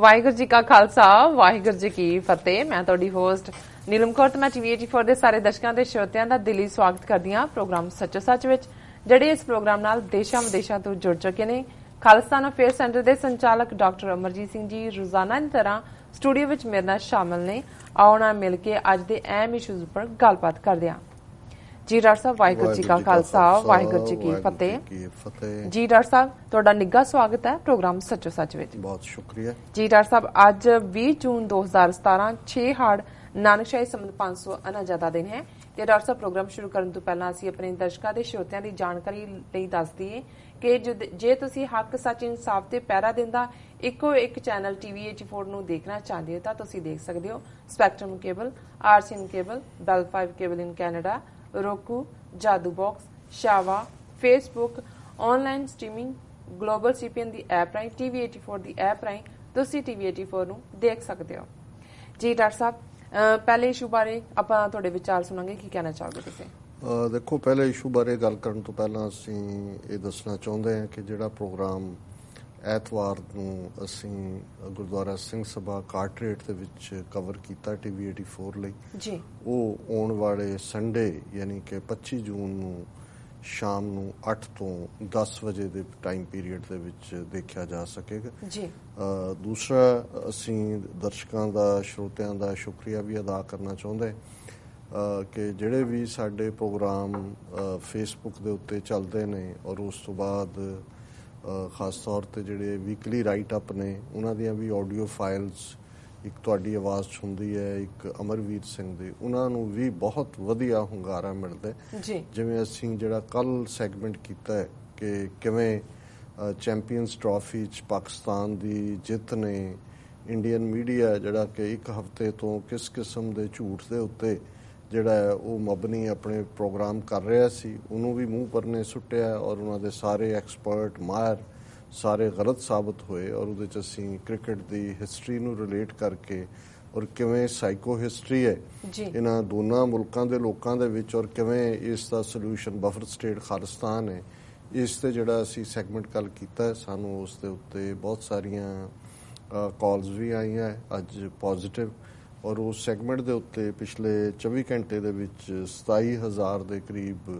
ਵਾਹਿਗੁਰੂ ਜੀ ਕਾ ਖਾਲਸਾ ਵਾਹਿਗੁਰੂ ਜੀ ਕੀ ਫਤਿਹ ਮੈਂ ਤੁਹਾਡੀ ਹੋਸਟ ਨੀਲਮ ਕੌਰ ਤੇ ਮੈਂ ਟੀਵੀ 84 ਦੇ ਸਾਰੇ ਦਰਸ਼ਕਾਂ ਤੇ ਸ਼ਰੋਤਿਆਂ ਦਾ ਦਿਲੀ ਸਵਾਗਤ ਕਰਦੀ ਹਾਂ ਪ੍ਰੋਗਰਾਮ ਸੱਚੋ ਸੱਚ ਵਿੱਚ ਜਿਹੜੇ ਇਸ ਪ੍ਰੋਗਰਾਮ ਨਾਲ ਦੇਸ਼ਾਂ ਵਿਦੇਸ਼ਾਂ ਤੋਂ ਜੁੜ ਚੁੱਕੇ ਨੇ ਖਾਲਸਤਾਨ ਅਫੇਅਰ ਸੈਂਟਰ ਦੇ ਸੰਚਾਲਕ ਡਾਕਟਰ ਅਮਰਜੀਤ ਸਿੰਘ ਜੀ ਰੋਜ਼ਾਨਾ ਦੀ ਤਰ੍ਹਾਂ ਸਟੂਡੀਓ ਵਿੱਚ ਮੇਰੇ ਨਾਲ ਸ਼ਾਮਲ ਨੇ ਆਉਣਾ ਮਿਲ ਕੇ ਅੱਜ ਦੇ ਅਹਿਮ ਇਸ਼ੂਜ਼ ਉੱਪਰ ਗੱਲਬਾਤ ਕਰਦੇ ਹਾਂ ਜੀ ਡਾਕਟਰ ਸਾਹਿਬ ਵਾਹਿਗੁਰੂ ਜੀ ਕਾ ਖਾਲਸਾ ਵਾਹਿਗੁਰੂ ਜੀ ਕੀ ਫਤਿਹ ਜੀ ਡਾਕਟਰ ਸਾਹਿਬ ਤੁਹਾਡਾ ਨਿੱਘਾ ਸਵਾਗਤ ਹੈ ਪ੍ਰੋਗਰਾਮ ਸੱਚੋ ਸੱਚ ਵਿੱਚ ਬਹੁਤ ਸ਼ੁਕਰੀਆ ਜੀ ਡਾਕਟਰ ਸਾਹਿਬ ਅੱਜ 20 ਜੂਨ 2017 6 ਹਾੜ ਨਾਨਕਸ਼ਾਹੀ ਸੰਬੰਧ 500 ਜ਼ਿਆਦਾ ਦਿਨ ਹੈ ਤੇ ਡਾਕਟਰ ਸਾਹਿਬ ਪ੍ਰੋਗਰਾਮ ਸ਼ੁਰੂ ਕਰਨ ਤੋਂ ਪਹਿਲਾਂ ਅਸੀਂ ਆਪਣੇ ਦਰਸ਼ਕਾਂ ਦੇ ਸ਼ਰੋਤਿਆਂ ਦੀ ਜਾਣਕਾਰੀ ਲਈ ਦੱਸ ਦਈਏ ਕਿ ਜੇ ਤੁਸੀਂ ਹੱਕ ਸੱਚ ਇਨਸਾਫ ਤੇ ਪੈਰਾ ਦਿੰਦਾ ਇੱਕੋ ਇੱਕ ਚੈਨਲ ਟੀਵੀ 84 ਨੂੰ ਦੇਖਣਾ ਚਾਹੁੰਦੇ ਹੋ ਤਾਂ ਤੁਸੀਂ ਦੇਖ ਸਕਦੇ ਹੋ Spectrum cable RCN cable Bell 5 cable in Canada roku Jadoo box ਸ਼ਾਵਾ Facebook online streaming global CPN ਦੀ ਐਪ ਟੀਵੀ TV84 ਦੀ ਐਪ ਰਾਈ ਤੁਸੀਂ TV84 ਨੂੰ ਦੇਖ ਸਕਦੇ ਹੋ ਜੀ ਡਾਕਟਰ ਸਾਹਿਬ ਪਹਿਲੇ ਇਸ਼ੂ ਬਾਰੇ ਆਪਾਂ ਤੁਹਾਡੇ ਵਿਚਾਰ ਸੁਣਾਂਗੇ ਕੀ ਕਹਿਣਾ ਚਾਹੋਗੇ ਤੁਸੀਂ ਦੇਖੋ ਪਹਿਲੇ ਇਸ਼ੂ ਬਾਰੇ ਗੱਲ ਕਰਨ ਤੋਂ ਪਹਿਲਾਂ ਅਸੀਂ ਇਹ ਦੱਸਣਾ ਚਾਹੁੰਦੇ ਹਾਂ ਕਿ ਜਿਹੜਾ ਪ੍ਰੋਗਰਾਮ ਐਤਵਾਰ ਨੂੰ ਅਸੀਂ ਗੁਰਦੁਆਰਾ ਸਿੰਘ ਸਭਾ ਕਾਰਟਰੇਟ ਦੇ ਵਿੱਚ ਕਵਰ ਕੀਤਾ ਟੀਵੀ 84 ਲਈ ਜੀ ਉਹ ਆਉਣ ਵਾਲੇ ਸੰਡੇ ਯਾਨੀ ਕਿ 25 ਜੂਨ ਨੂੰ ਸ਼ਾਮ ਨੂੰ 8 ਤੋਂ 10 ਵਜੇ ਦੇ ਟਾਈਮ ਪੀਰੀਅਡ ਦੇ ਵਿੱਚ ਦੇਖਿਆ ਜਾ ਸਕੇਗਾ ਜੀ ਦੂਸਰਾ ਅਸੀਂ ਦਰਸ਼ਕਾਂ ਦਾ ਸ਼ਰੋਤਿਆਂ ਦਾ ਸ਼ੁਕਰੀਆ ਵੀ ਅਦਾ ਕਰਨਾ ਚਾਹੁੰਦੇ ਕਿ ਜਿਹੜੇ ਵੀ ਸਾਡੇ ਪ੍ਰੋਗਰਾਮ ਫੇਸਬੁੱਕ ਦੇ ਉੱਤੇ ਚੱਲਦੇ ਨੇ ਔਰ ਉਸ ਤੋਂ ਬਾਅਦ ਖਾਸ ਤੌਰ ਤੇ ਜਿਹੜੇ ਵੀਕਲੀ ਰਾਈਟ ਅਪ ਨੇ ਉਹਨਾਂ ਦੀਆਂ ਵੀ ਆਡੀਓ ਫਾਈਲਸ ਇੱਕ ਤੁਹਾਡੀ ਆਵਾਜ਼ ਹੁੰਦੀ ਹੈ ਇੱਕ ਅਮਰਵੀਰ ਸਿੰਘ ਦੀ ਉਹਨਾਂ ਨੂੰ ਵੀ ਬਹੁਤ ਵਧੀਆ ਹੁੰਗਾਰਾ ਮਿਲਦਾ ਜਿਵੇਂ ਅਸੀਂ ਜਿਹੜਾ ਕੱਲ ਸੈਗਮੈਂਟ ਕੀਤਾ ਹੈ ਕਿ ਕਿਵੇਂ ਚੈਂਪੀਅਨਸ ਟਰਾਫੀ 'ਚ ਪਾਕਿਸਤਾਨ ਦੀ ਜਿੱਤ ਨੇ ਇੰਡੀਅਨ ਮੀਡੀਆ ਜਿਹੜਾ ਕਿ ਇੱਕ ਹਫ਼ਤੇ ਤੋਂ ਕਿਸ ਕਿਸਮ ਦੇ ਝੂਠ ਦੇ ਉੱਤੇ ਜਿਹੜਾ ਉਹ ਮਬਨੀ ਆਪਣੇ ਪ੍ਰੋਗਰਾਮ ਕਰ ਰਿਹਾ ਸੀ ਉਹਨੂੰ ਵੀ ਮੂੰਹ ਪਰਨੇ ਸੁੱਟਿਆ ਔਰ ਉਹਨਾਂ ਦੇ ਸਾਰੇ ਐਕਸਪਰਟ ਮਾਹਰ ਸਾਰੇ ਗਲਤ ਸਾਬਤ ਹੋਏ ਔਰ ਉਹਦੇ ਚ ਅਸੀਂ ਕ੍ਰਿਕਟ ਦੀ ਹਿਸਟਰੀ ਨੂੰ ਰਿਲੇਟ ਕਰਕੇ ਔਰ ਕਿਵੇਂ ਸਾਈਕੋ ਹਿਸਟਰੀ ਹੈ ਇਹਨਾਂ ਦੋਨਾਂ ਮੁਲਕਾਂ ਦੇ ਲੋਕਾਂ ਦੇ ਵਿੱਚ ਔਰ ਕਿਵੇਂ ਇਸ ਦਾ ਸੋਲੂਸ਼ਨ ਬਫਰ ਸਟੇਟ ਖਾਲਿਸਤਾਨ ਹੈ ਇਸ ਤੇ ਜਿਹੜਾ ਅਸੀਂ ਸੈਗਮੈਂਟ ਕੱਲ ਕੀਤਾ ਸਾਨੂੰ ਉਸ ਦੇ ਉੱਤੇ ਬਹੁਤ ਸਾਰੀਆਂ ਕਾਲਸ ਵੀ ਆਈਆਂ ਅੱਜ ਪੋਜ਼ਿਟਿਵ ਔਰ ਉਸ ਸੈਗਮੈਂਟ ਦੇ ਉੱਤੇ ਪਿਛਲੇ 24 ਘੰਟੇ ਦੇ ਵਿੱਚ 27000 ਦੇ ਕਰੀਬ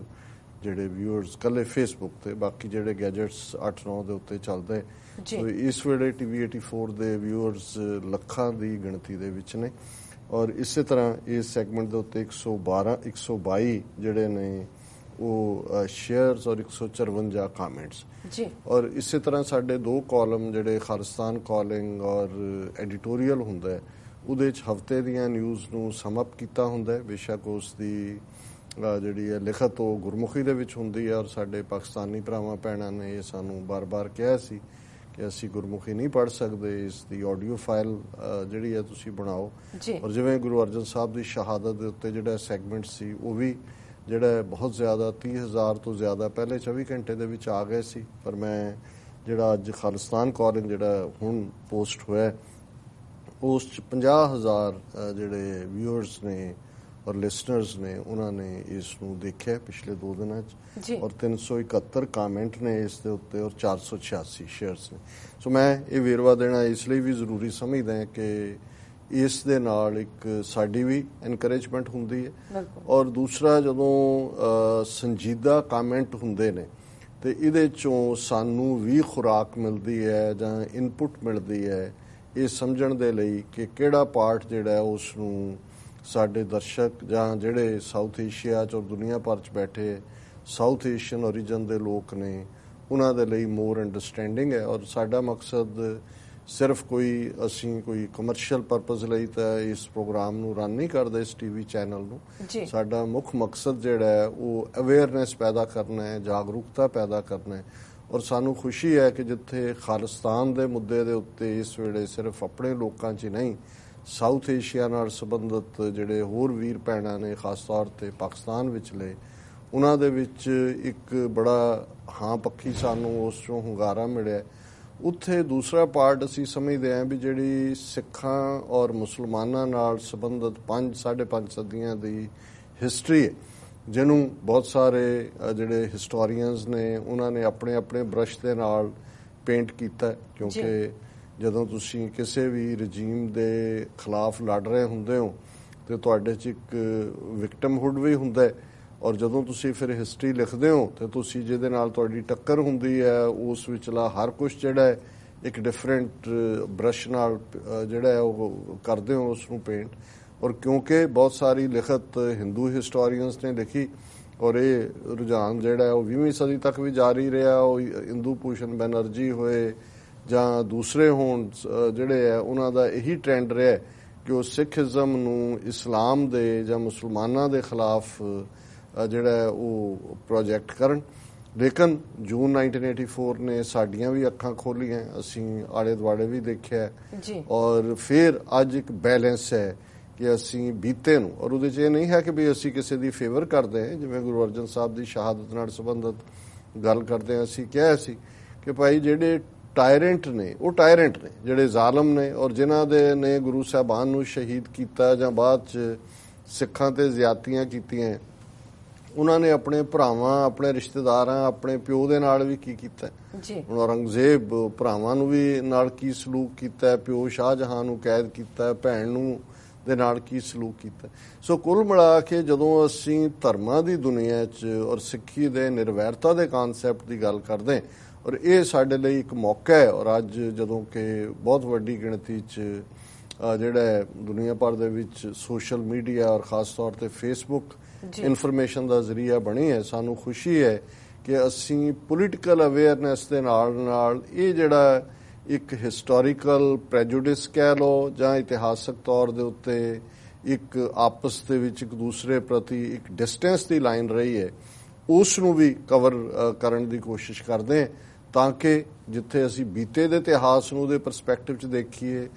ਜਿਹੜੇ ਵਿਊਅਰਸ ਕੱਲੇ ਫੇਸਬੁੱਕ ਤੇ ਬਾਕੀ ਜਿਹੜੇ ਗੈਜਟਸ 8-9 ਦੇ ਉੱਤੇ ਚੱਲਦੇ ਸੋ ਇਸ ਵੇਲੇ ਟੀਵੀ 84 ਦੇ ਵਿਊਅਰਸ ਲੱਖਾਂ ਦੀ ਗਿਣਤੀ ਦੇ ਵਿੱਚ ਨੇ ਔਰ ਇਸੇ ਤਰ੍ਹਾਂ ਇਸ ਸੈਗਮੈਂਟ ਦੇ ਉੱਤੇ 112 122 ਜਿਹੜੇ ਨੇ ਉਹ ਸ਼ੇਅਰਸ ਔਰ 154 ਕਮੈਂਟਸ ਜੀ ਔਰ ਇਸੇ ਤਰ੍ਹਾਂ ਸਾਡੇ ਦੋ ਕਾਲਮ ਜਿਹੜੇ ਖਾਲਿਸਤਾਨ ਕਾਲਿੰਗ ਔਰ ਐਡੀਟੋਰੀਅਲ ਹੁੰਦਾ ਹੈ ਉਹਦੇ 'ਚ ਹਫਤੇ ਦੀਆਂ ਨਿਊਜ਼ ਨੂੰ ਸਮ ਅਪ ਕੀਤਾ ਹੁੰਦਾ ਹੈ ਬੇਸ਼ੱਕ ਉਸ ਦੀ ਜਿਹੜੀ ਹੈ ਲਿਖਤ ਉਹ ਗੁਰਮੁਖੀ ਦੇ ਵਿੱਚ ਹੁੰਦੀ ਹੈ ਔਰ ਸਾਡੇ ਪਾਕਿਸਤਾਨੀ ਭਰਾਵਾਂ ਪੈਣਾ ਨੇ ਇਹ ਸਾਨੂੰ ਬਾਰ-ਬਾਰ ਕਿਹਾ ਸੀ ਕਿ ਅਸੀਂ ਗੁਰਮੁਖੀ ਨਹੀਂ ਪੜ ਸਕਦੇ ਇਸ ਦੀ ਆਡੀਓ ਫਾਈਲ ਜਿਹੜੀ ਹੈ ਤੁਸੀਂ ਬਣਾਓ ਔਰ ਜਿਵੇਂ ਗੁਰੂ ਅਰਜਨ ਸਾਹਿਬ ਦੀ ਸ਼ਹਾਦਤ ਦੇ ਉੱਤੇ ਜਿਹੜਾ ਸੈਗਮੈਂਟ ਸੀ ਉਹ ਵੀ ਜਿਹੜਾ ਬਹੁਤ ਜ਼ਿਆਦਾ 30000 ਤੋਂ ਜ਼ਿਆਦਾ ਪਹਿਲੇ 24 ਘੰਟੇ ਦੇ ਵਿੱਚ ਆ ਗਏ ਸੀ ਪਰ ਮੈਂ ਜਿਹੜਾ ਅੱਜ ਖਾਲਿਸਤਾਨ ਕਾਲਿੰਗ ਜਿਹੜਾ ਹੁਣ ਪੋਸਟ ਹੋਇਆ ਉਸ 'ਚ 50000 ਜਿਹੜੇ ਵਿਊਅਰਸ ਨੇ ਔਰ ਲਿਸਨਰਸ ਨੇ ਉਹਨਾਂ ਨੇ ਇਸ ਨੂੰ ਦੇਖਿਆ ਪਿਛਲੇ 2 ਦਿਨਾਂ 'ਚ ਔਰ 371 ਕਮੈਂਟ ਨੇ ਇਸ ਦੇ ਉੱਤੇ ਔਰ 486 ਸ਼ੇਅਰਸ ਨੇ ਸੋ ਮੈਂ ਇਹ ਵੇਰਵਾ ਦੇਣਾ ਇਸ ਲਈ ਵੀ ਜ਼ਰੂਰੀ ਸਮਝਦਾ ਹਾਂ ਕਿ ਇਸ ਦੇ ਨਾਲ ਇੱਕ ਸਾਡੀ ਵੀ ਐਨਕਰੇਜਮੈਂਟ ਹੁੰਦੀ ਹੈ ਔਰ ਦੂਸਰਾ ਜਦੋਂ ਸੰਜੀਦਾ ਕਮੈਂਟ ਹੁੰਦੇ ਨੇ ਤੇ ਇਹਦੇ ਚੋਂ ਸਾਨੂੰ ਵੀ ਖੁਰਾਕ ਮਿਲਦੀ ਹੈ ਜਾਂ ਇਨਪੁਟ ਮਿਲਦੀ ਹੈ ਇਹ ਸਮਝਣ ਦੇ ਲਈ ਕਿ ਕਿਹੜਾ ਪਾਰਟ ਜਿਹੜਾ ਉਸ ਨੂੰ ਸਾਡੇ ਦਰਸ਼ਕ ਜਾਂ ਜਿਹੜੇ ਸਾਊਥ ਏਸ਼ੀਆ ਚ ਔਰ ਦੁਨੀਆ ਭਰ ਚ ਬੈਠੇ ਸਾਊਥ ਏਸ਼ੀਅਨ origin ਦੇ ਲੋਕ ਨੇ ਉਹਨਾਂ ਦੇ ਲਈ ਮੋਰ ਅੰਡਰਸਟੈਂਡਿੰਗ ਹੈ ਔਰ ਸਾਡਾ ਮਕਸਦ ਸਿਰਫ ਕੋਈ ਅਸੀਂ ਕੋਈ ਕਮਰਸ਼ੀਅਲ ਪਰਪਸ ਲਈ ਤਾਂ ਇਸ ਪ੍ਰੋਗਰਾਮ ਨੂੰ ਰਨ ਨਹੀਂ ਕਰਦੇ ਇਸ ਟੀਵੀ ਚੈਨਲ ਨੂੰ ਸਾਡਾ ਮੁੱਖ ਮਕਸਦ ਜਿਹੜਾ ਹੈ ਉਹ ਅਵੇਅਰਨੈਸ ਪੈਦਾ ਕਰਨਾ ਹੈ ਜਾਗਰੂਕਤਾ ਪੈਦਾ ਕਰਨਾ ਹੈ ਔਰ ਸਾਨੂੰ ਖੁਸ਼ੀ ਹੈ ਕਿ ਜਿੱਥੇ ਖਾਲਿਸਤਾਨ ਦੇ ਮੁੱਦੇ ਦੇ ਉੱਤੇ ਇਸ ਵੇਲੇ ਸਿਰਫ ਆਪਣੇ ਲੋਕਾਂ 'ਚ ਨਹੀਂ ਸਾਊਥ ਏਸ਼ੀਆ ਨਾਲ ਸੰਬੰਧਿਤ ਜਿਹੜੇ ਹੋਰ ਵੀਰ ਪੈਣਾ ਨੇ ਖਾਸ ਤੌਰ ਤੇ ਪਾਕਿਸਤਾਨ ਵਿੱਚਲੇ ਉਹਨਾਂ ਦੇ ਵਿੱਚ ਇੱਕ ਬੜਾ ਹਾਂ ਪੱਖੀ ਸਾਨੂੰ ਉਸ ਚੋਂ ਹੰਗਾਰਾ ਮਿਲਿਆ ਉੱਥੇ ਦੂਸਰਾ ਪਾਰਟ ਅਸੀਂ ਸਮਝਦੇ ਆਂ ਵੀ ਜਿਹੜੀ ਸਿੱਖਾਂ ਔਰ ਮੁਸਲਮਾਨਾਂ ਨਾਲ ਸੰਬੰਧਿਤ 5 5.5 ਸਦੀਆਂ ਦੀ ਹਿਸਟਰੀ ਹੈ ਜਿਹਨੂੰ ਬਹੁਤ ਸਾਰੇ ਜਿਹੜੇ ਹਿਸਟੋਰੀਅਨਸ ਨੇ ਉਹਨਾਂ ਨੇ ਆਪਣੇ ਆਪਣੇ ਬ੍ਰਸ਼ ਦੇ ਨਾਲ ਪੇਂਟ ਕੀਤਾ ਕਿਉਂਕਿ ਜਦੋਂ ਤੁਸੀਂ ਕਿਸੇ ਵੀ ਰਜੀਮ ਦੇ ਖਿਲਾਫ ਲੜ ਰਹੇ ਹੁੰਦੇ ਹੋ ਤੇ ਤੁਹਾਡੇ 'ਚ ਇੱਕ ਹੁੱਡ ਵੀ ਹੁੰਦਾ ਹੈ ਔਰ ਜਦੋਂ ਤੁਸੀਂ ਫਿਰ ਹਿਸਟਰੀ ਲਿਖਦੇ ਹੋ ਤੇ ਤੁਸੀਂ ਜਿਹਦੇ ਨਾਲ ਤੁਹਾਡੀ ਟੱਕਰ ਹੁੰਦੀ ਹੈ ਉਸ ਵਿਚਲਾ ਹਰ ਕੁਝ ਜਿਹੜਾ ਹੈ ਇੱਕ ਡਿਫਰੈਂਟ ਬ੍ਰਸ਼ ਨਾਲ ਜਿਹੜਾ ਹੈ ਉਹ ਕਰਦੇ ਹੋ ਉਸ ਨੂੰ ਪੇਂਟ ਔਰ ਕਿਉਂਕਿ ਬਹੁਤ ਸਾਰੀ ਲਿਖਤ ਹਿੰਦੂ ਹਿਸਟੋਰੀਅਨਸ ਨੇ ਲਿਖੀ ਔਰ ਇਹ ਰੁਝਾਨ ਜਿਹੜਾ ਉਹ 20ਵੀਂ ਸਦੀ ਤੱਕ ਵੀ ਜਾਰੀ ਰਿਹਾ ਉਹ ਹਿੰਦੂ ਪੂਸ਼ਨ ਬੈਨਰਜੀ ਹੋਏ ਜਾਂ ਦੂਸਰੇ ਹੋਣ ਜਿਹੜੇ ਆ ਉਹਨਾਂ ਦਾ ਇਹੀ ਟ੍ਰੈਂਡ ਰਿਹਾ ਕਿ ਉਹ ਸਿੱਖੀਜ਼ਮ ਨੂੰ ਇਸਲਾਮ ਦੇ ਜਾਂ ਮੁਸਲਮਾਨਾਂ ਦੇ ਖਿਲਾਫ ਜਿਹੜਾ ਉਹ ਪ੍ਰੋਜੈਕਟ ਕਰਨ ਲੇਕਿਨ ਜੂਨ 1984 ਨੇ ਸਾਡੀਆਂ ਵੀ ਅੱਖਾਂ ਖੋਲੀਆਂ ਅਸੀਂ ਆਲੇ ਦੁਆਲੇ ਵੀ ਦੇਖਿਆ ਔਰ ਫਿਰ ਅੱਜ ਇੱਕ ਬੈਲੈਂਸ ਹੈ ਕਿ ਅਸੀਂ ਬੀਤੇ ਨੂੰ ਔਰ ਉਹਦੇ 'ਚ ਇਹ ਨਹੀਂ ਹੈ ਕਿ ਵੀ ਅਸੀਂ ਕਿਸੇ ਦੀ ਫੇਵਰ ਕਰਦੇ ਹਾਂ ਜਿਵੇਂ ਗੁਰੂ ਅਰਜਨ ਸਾਹਿਬ ਦੀ ਸ਼ਹਾਦਤ ਨਾਲ ਸੰਬੰਧਤ ਗੱਲ ਕਰਦੇ ਹਾਂ ਅਸੀਂ ਕਿਹਾ ਸੀ ਕਿ ਭਾਈ ਜਿਹੜੇ ਟਾਇਰੈਂਟ ਨੇ ਉਹ ਟਾਇਰੈਂਟ ਨੇ ਜਿਹੜੇ ਜ਼ਾਲਮ ਨੇ ਔਰ ਜਿਨ੍ਹਾਂ ਦੇ ਨੇ ਗੁਰੂ ਸਾਹਿਬਾਨ ਨੂੰ ਸ਼ਹੀਦ ਕੀਤਾ ਜਾਂ ਬਾਅਦ 'ਚ ਸਿੱਖਾਂ ਤੇ ਜ਼ਿਆਤੀਆਂ ਕੀਤੀਆਂ ਉਹਨਾਂ ਨੇ ਆਪਣੇ ਭਰਾਵਾਂ ਆਪਣੇ ਰਿਸ਼ਤੇਦਾਰਾਂ ਆਪਣੇ ਪਿਓ ਦੇ ਨਾਲ ਵੀ ਕੀ ਕੀਤਾ ਜੀ ਹੁਣ ਔਰੰਗਜ਼ੇਬ ਭਰਾਵਾਂ ਨੂੰ ਵੀ ਨਾਲ ਕੀ ਸਲੂਕ ਕੀਤਾ ਪਿਓ ਸ਼ਾਹਜਹਾਨ ਨੂੰ ਕੈਦ ਕੀਤਾ ਭੈਣ ਨੂੰ ਦੇ ਨਾਲ ਕੀ ਸਲੂਕ ਕੀਤਾ ਸੋ ਕੁੱਲ ਮਿਲਾ ਕੇ ਜਦੋਂ ਅਸੀਂ ਧਰਮਾਂ ਦੀ ਦੁਨੀਆ 'ਚ ਔਰ ਸਿੱਖੀ ਦੇ ਨਿਰਵੈਰਤਾ ਦੇ ਕਨਸੈਪਟ ਦੀ ਗੱਲ ਕਰਦੇ ਹਾਂ ਔਰ ਇਹ ਸਾਡੇ ਲਈ ਇੱਕ ਮੌਕਾ ਹੈ ਔਰ ਅੱਜ ਜਦੋਂ ਕਿ ਬਹੁਤ ਵੱਡੀ ਗਿਣਤੀ 'ਚ ਜਿਹੜਾ ਦੁਨੀਆ ਭਰ ਦੇ ਵਿੱਚ ਸੋਸ਼ਲ ਮੀਡੀਆ ਔਰ ਖਾਸ ਤੌਰ ਤੇ ਫੇਸਬੁੱਕ ਇਨਫੋਰਮੇਸ਼ਨ ਦਾ ਜ਼ਰੀਆ ਬਣੀ ਹੈ ਸਾਨੂੰ ਖੁਸ਼ੀ ਹੈ ਕਿ ਅਸੀਂ ਪੋਲਿਟੀਕਲ ਅਵੇਅਰਨੈਸ ਦੇ ਨਾਲ ਨਾਲ ਇਹ ਜਿਹੜਾ ਇੱਕ ਹਿਸਟੋਰੀਕਲ ਪ੍ਰੈਜੂਡਿਸ ਕਹਿ ਲੋ ਜਾਂ ਇਤਿਹਾਸਕ ਤੌਰ ਦੇ ਉੱਤੇ ਇੱਕ ਆਪਸ ਦੇ ਵਿੱਚ ਇੱਕ ਦੂਸਰੇ ਪ੍ਰਤੀ ਇੱਕ ਡਿਸਟੈਂਸ ਦੀ ਲਾਈਨ ਰਹੀ ਹੈ ਉਸ ਨੂੰ ਵੀ ਕਵਰ ਕਰਨ ਦੀ ਕੋਸ਼ਿਸ਼ ਕਰਦੇ ਤਾਂ ਕਿ ਜਿੱਥੇ ਅਸੀਂ ਬੀਤੇ ਦੇ ਇਤਿਹਾਸ ਨੂੰ ਦੇ ਪਰਸਪੈਕਟਿਵ 'ਚ ਦੇਖੀਏ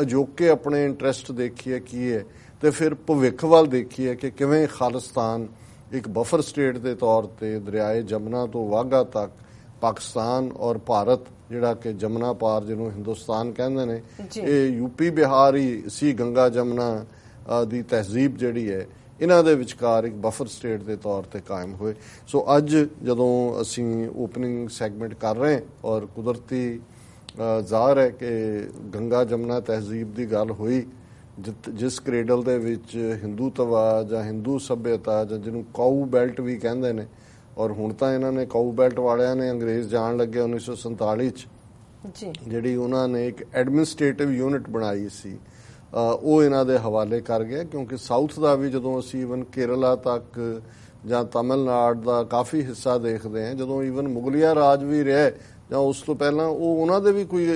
ਅਜੋਕੇ ਆਪਣੇ ਇੰਟਰਸਟ ਦੇਖੀਏ ਕੀ ਹੈ ਤੇ ਫਿਰ ਭਵਿੱਖ ਵੱਲ ਦੇਖੀਏ ਕਿ ਕਿਵੇਂ ਖਾਲਿਸਤਾਨ ਇੱਕ ਬਫਰ ਸਟੇਟ ਦੇ ਤੌਰ ਤੇ ਦਰਿਆਏ ਜਮਨਾ ਤੋਂ ਵਾਗਾ ਤੱਕ ਪਾਕਿਸਤਾਨ ਔਰ ਭਾਰਤ ਜਿਹੜਾ ਕਿ ਜਮਨਾ ਪਾਰ ਜਿਹਨੂੰ ਹਿੰਦੁਸਤਾਨ ਕਹਿੰਦੇ ਨੇ ਇਹ ਯੂਪੀ ਬਿਹਾਰ ਹੀ ਸੀ ਗੰਗਾ ਜਮਨਾ ਦੀ ਤਹਿਜ਼ੀਬ ਜਿਹੜੀ ਹੈ ਇਹਨਾਂ ਦੇ ਵਿਚਕਾਰ ਇੱਕ ਬਫਰ ਸਟੇਟ ਦੇ ਤੌਰ ਤੇ ਕਾਇਮ ਹੋਏ ਸੋ ਅੱਜ ਜਦੋਂ ਅਸੀਂ ਓਪਨਿੰਗ ਸੈਗਮੈਂਟ ਕਰ ਰਹੇ ਹਾਂ ਔਰ ਕੁਦਰਤੀ ਜ਼ਾਹਰ ਹੈ ਕਿ ਗੰਗਾ ਜਮਨਾ ਤਹਿਜ਼ੀਬ ਦੀ ਗੱਲ ਹੋਈ ਜਿਸ ਕ੍ਰੇਡਲ ਦੇ ਵਿੱਚ ਹਿੰਦੂਤਵਾ ਜਾਂ ਹਿੰਦੂ ਸਭਿਅਤਾ ਜਾਂ ਜਿਹਨੂੰ ਕਾਉ ਬੈਲਟ ਵੀ ਕਹਿੰਦੇ ਨੇ ਔਰ ਹੁਣ ਤਾਂ ਇਹਨਾਂ ਨੇ ਕਾਊ ਬੈਲਟ ਵਾਲਿਆਂ ਨੇ ਅੰਗਰੇਜ਼ ਜਾਣ ਲੱਗੇ 1947 ਚ ਜੀ ਜਿਹੜੀ ਉਹਨਾਂ ਨੇ ਇੱਕ ਐਡਮਿਨਿਸਟ੍ਰੇਟਿਵ ਯੂਨਿਟ ਬਣਾਈ ਸੀ ਉਹ ਇਹਨਾਂ ਦੇ ਹਵਾਲੇ ਕਰ ਗਿਆ ਕਿਉਂਕਿ ਸਾਊਥ ਦਾ ਵੀ ਜਦੋਂ ਅਸੀਂ ਇਵਨ ਕੇਰਲਾ ਤੱਕ ਜਾਂ ਤਾਮਿਲਨਾਡੂ ਦਾ ਕਾਫੀ ਹਿੱਸਾ ਦੇਖਦੇ ਹਾਂ ਜਦੋਂ ਇਵਨ ਮੁਗਲਿਆ ਰਾਜ ਵੀ ਰਿਹਾ ਜਾਂ ਉਸ ਤੋਂ ਪਹਿਲਾਂ ਉਹ ਉਹਨਾਂ ਦੇ ਵੀ ਕੋਈ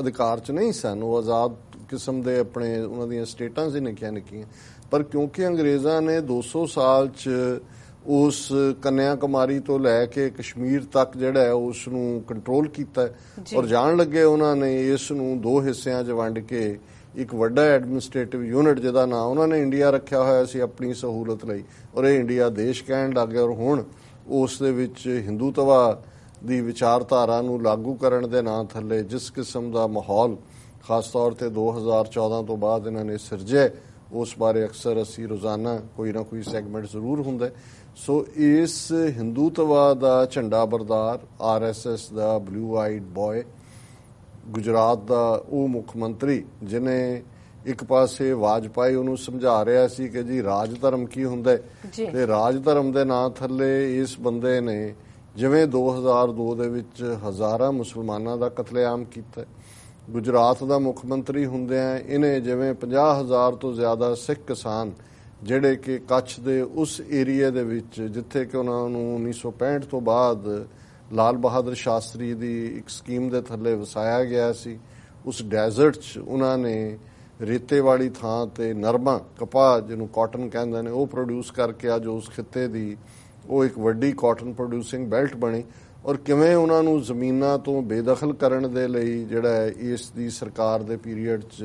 ਅਧਿਕਾਰ ਚ ਨਹੀਂ ਸਨ ਉਹ ਆਜ਼ਾਦ ਕਿਸਮ ਦੇ ਆਪਣੇ ਉਹਨਾਂ ਦੀਆਂ ਸਟੇਟਾਂ ਸੀ ਨਿਕਿਆ ਨਿਕੀਆਂ ਪਰ ਕਿਉਂਕਿ ਅੰਗਰੇਜ਼ਾਂ ਨੇ 200 ਸਾਲ ਚ ਉਸ ਕੰਨਿਆ ਕੁਮਾਰੀ ਤੋਂ ਲੈ ਕੇ ਕਸ਼ਮੀਰ ਤੱਕ ਜਿਹੜਾ ਹੈ ਉਸ ਨੂੰ ਕੰਟਰੋਲ ਕੀਤਾ ਔਰ ਜਾਣ ਲੱਗੇ ਉਹਨਾਂ ਨੇ ਇਸ ਨੂੰ ਦੋ ਹਿੱਸਿਆਂ 'ਚ ਵੰਡ ਕੇ ਇੱਕ ਵੱਡਾ ਐਡਮਿਨਿਸਟ੍ਰੇਟਿਵ ਯੂਨਿਟ ਜਿਹਦਾ ਨਾਮ ਉਹਨਾਂ ਨੇ ਇੰਡੀਆ ਰੱਖਿਆ ਹੋਇਆ ਸੀ ਆਪਣੀ ਸਹੂਲਤ ਲਈ ਔਰ ਇਹ ਇੰਡੀਆ ਦੇਸ਼ ਕਹਿਣ ਲੱਗੇ ਔਰ ਹੁਣ ਉਸ ਦੇ ਵਿੱਚ ਹਿੰਦੂਤਵਾ ਦੀ ਵਿਚਾਰਧਾਰਾ ਨੂੰ ਲਾਗੂ ਕਰਨ ਦੇ ਨਾਂ ਥੱਲੇ ਜਿਸ ਕਿਸਮ ਦਾ ਮਾਹੌਲ ਖਾਸ ਤੌਰ ਤੇ 2014 ਤੋਂ ਬਾਅਦ ਇਹਨਾਂ ਨੇ ਸਿਰਜਿਆ ਉਸ ਬਾਰੇ ਅਕਸਰ ਅਸੀਂ ਰੋਜ਼ਾਨਾ ਕੋਈ ਨਾ ਕੋਈ ਸੈਗਮੈਂਟ ਜ਼ਰੂਰ ਹੁੰਦਾ ਸੋ ਇਸ ਹਿੰਦੂਤਵਾ ਦਾ ਝੰਡਾ ਬਰਦਾਰ ਆਰਐਸਐਸ ਦਾ ਬਲੂ ਆਈਡ ਬॉय ਗੁਜਰਾਤ ਦਾ ਉਹ ਮੁੱਖ ਮੰਤਰੀ ਜਿਨੇ ਇੱਕ ਪਾਸੇ ਵਾਜਪਾਈ ਉਹਨੂੰ ਸਮਝਾ ਰਿਹਾ ਸੀ ਕਿ ਜੀ ਰਾਜ ਧਰਮ ਕੀ ਹੁੰਦਾ ਤੇ ਰਾਜ ਧਰਮ ਦੇ ਨਾਂ ਥੱਲੇ ਇਸ ਬੰਦੇ ਨੇ ਜਿਵੇਂ 2002 ਦੇ ਵਿੱਚ ਹਜ਼ਾਰਾਂ ਮੁਸਲਮਾਨਾਂ ਦਾ ਕਤਲੇਆਮ ਕੀਤਾ ਗੁਜਰਾਤ ਦਾ ਮੁੱਖ ਮੰਤਰੀ ਹੁੰਦੇ ਆ ਇਹਨੇ ਜਿਵੇਂ 50000 ਤੋਂ ਜ਼ਿਆਦਾ ਸਿੱਖ ਕਿਸਾਨ ਜਿਹੜੇ ਕਿ ਕੱਛ ਦੇ ਉਸ ਏਰੀਆ ਦੇ ਵਿੱਚ ਜਿੱਥੇ ਕਿ ਉਹਨਾਂ ਨੂੰ 1965 ਤੋਂ ਬਾਅਦ ਲਾਲ ਬਹਾਦਰ ਸ਼ਾਸਤਰੀ ਦੀ ਇੱਕ ਸਕੀਮ ਦੇ ਥੱਲੇ ਵਸਾਇਆ ਗਿਆ ਸੀ ਉਸ ਡੈਜ਼ਰਟ 'ਚ ਉਹਨਾਂ ਨੇ ਰੇਤੇ ਵਾਲੀ ਥਾਂ ਤੇ ਨਰਮਾ ਕਪਾਹ ਜਿਹਨੂੰ ਕਾਟਨ ਕਹਿੰਦੇ ਨੇ ਉਹ ਪ੍ਰੋਡਿਊਸ ਕਰਕੇ ਜੋ ਉਸ ਖਿੱਤੇ ਦੀ ਉਹ ਇੱਕ ਵੱਡੀ ਕਾਟਨ ਪ੍ਰੋਡਿਊਸਿੰਗ ਬੈਲਟ ਬਣੀ ਔਰ ਕਿਵੇਂ ਉਹਨਾਂ ਨੂੰ ਜ਼ਮੀਨਾਂ ਤੋਂ ਬੇਦਖਲ ਕਰਨ ਦੇ ਲਈ ਜਿਹੜਾ ਇਸ ਦੀ ਸਰਕਾਰ ਦੇ ਪੀਰੀਅਡ 'ਚ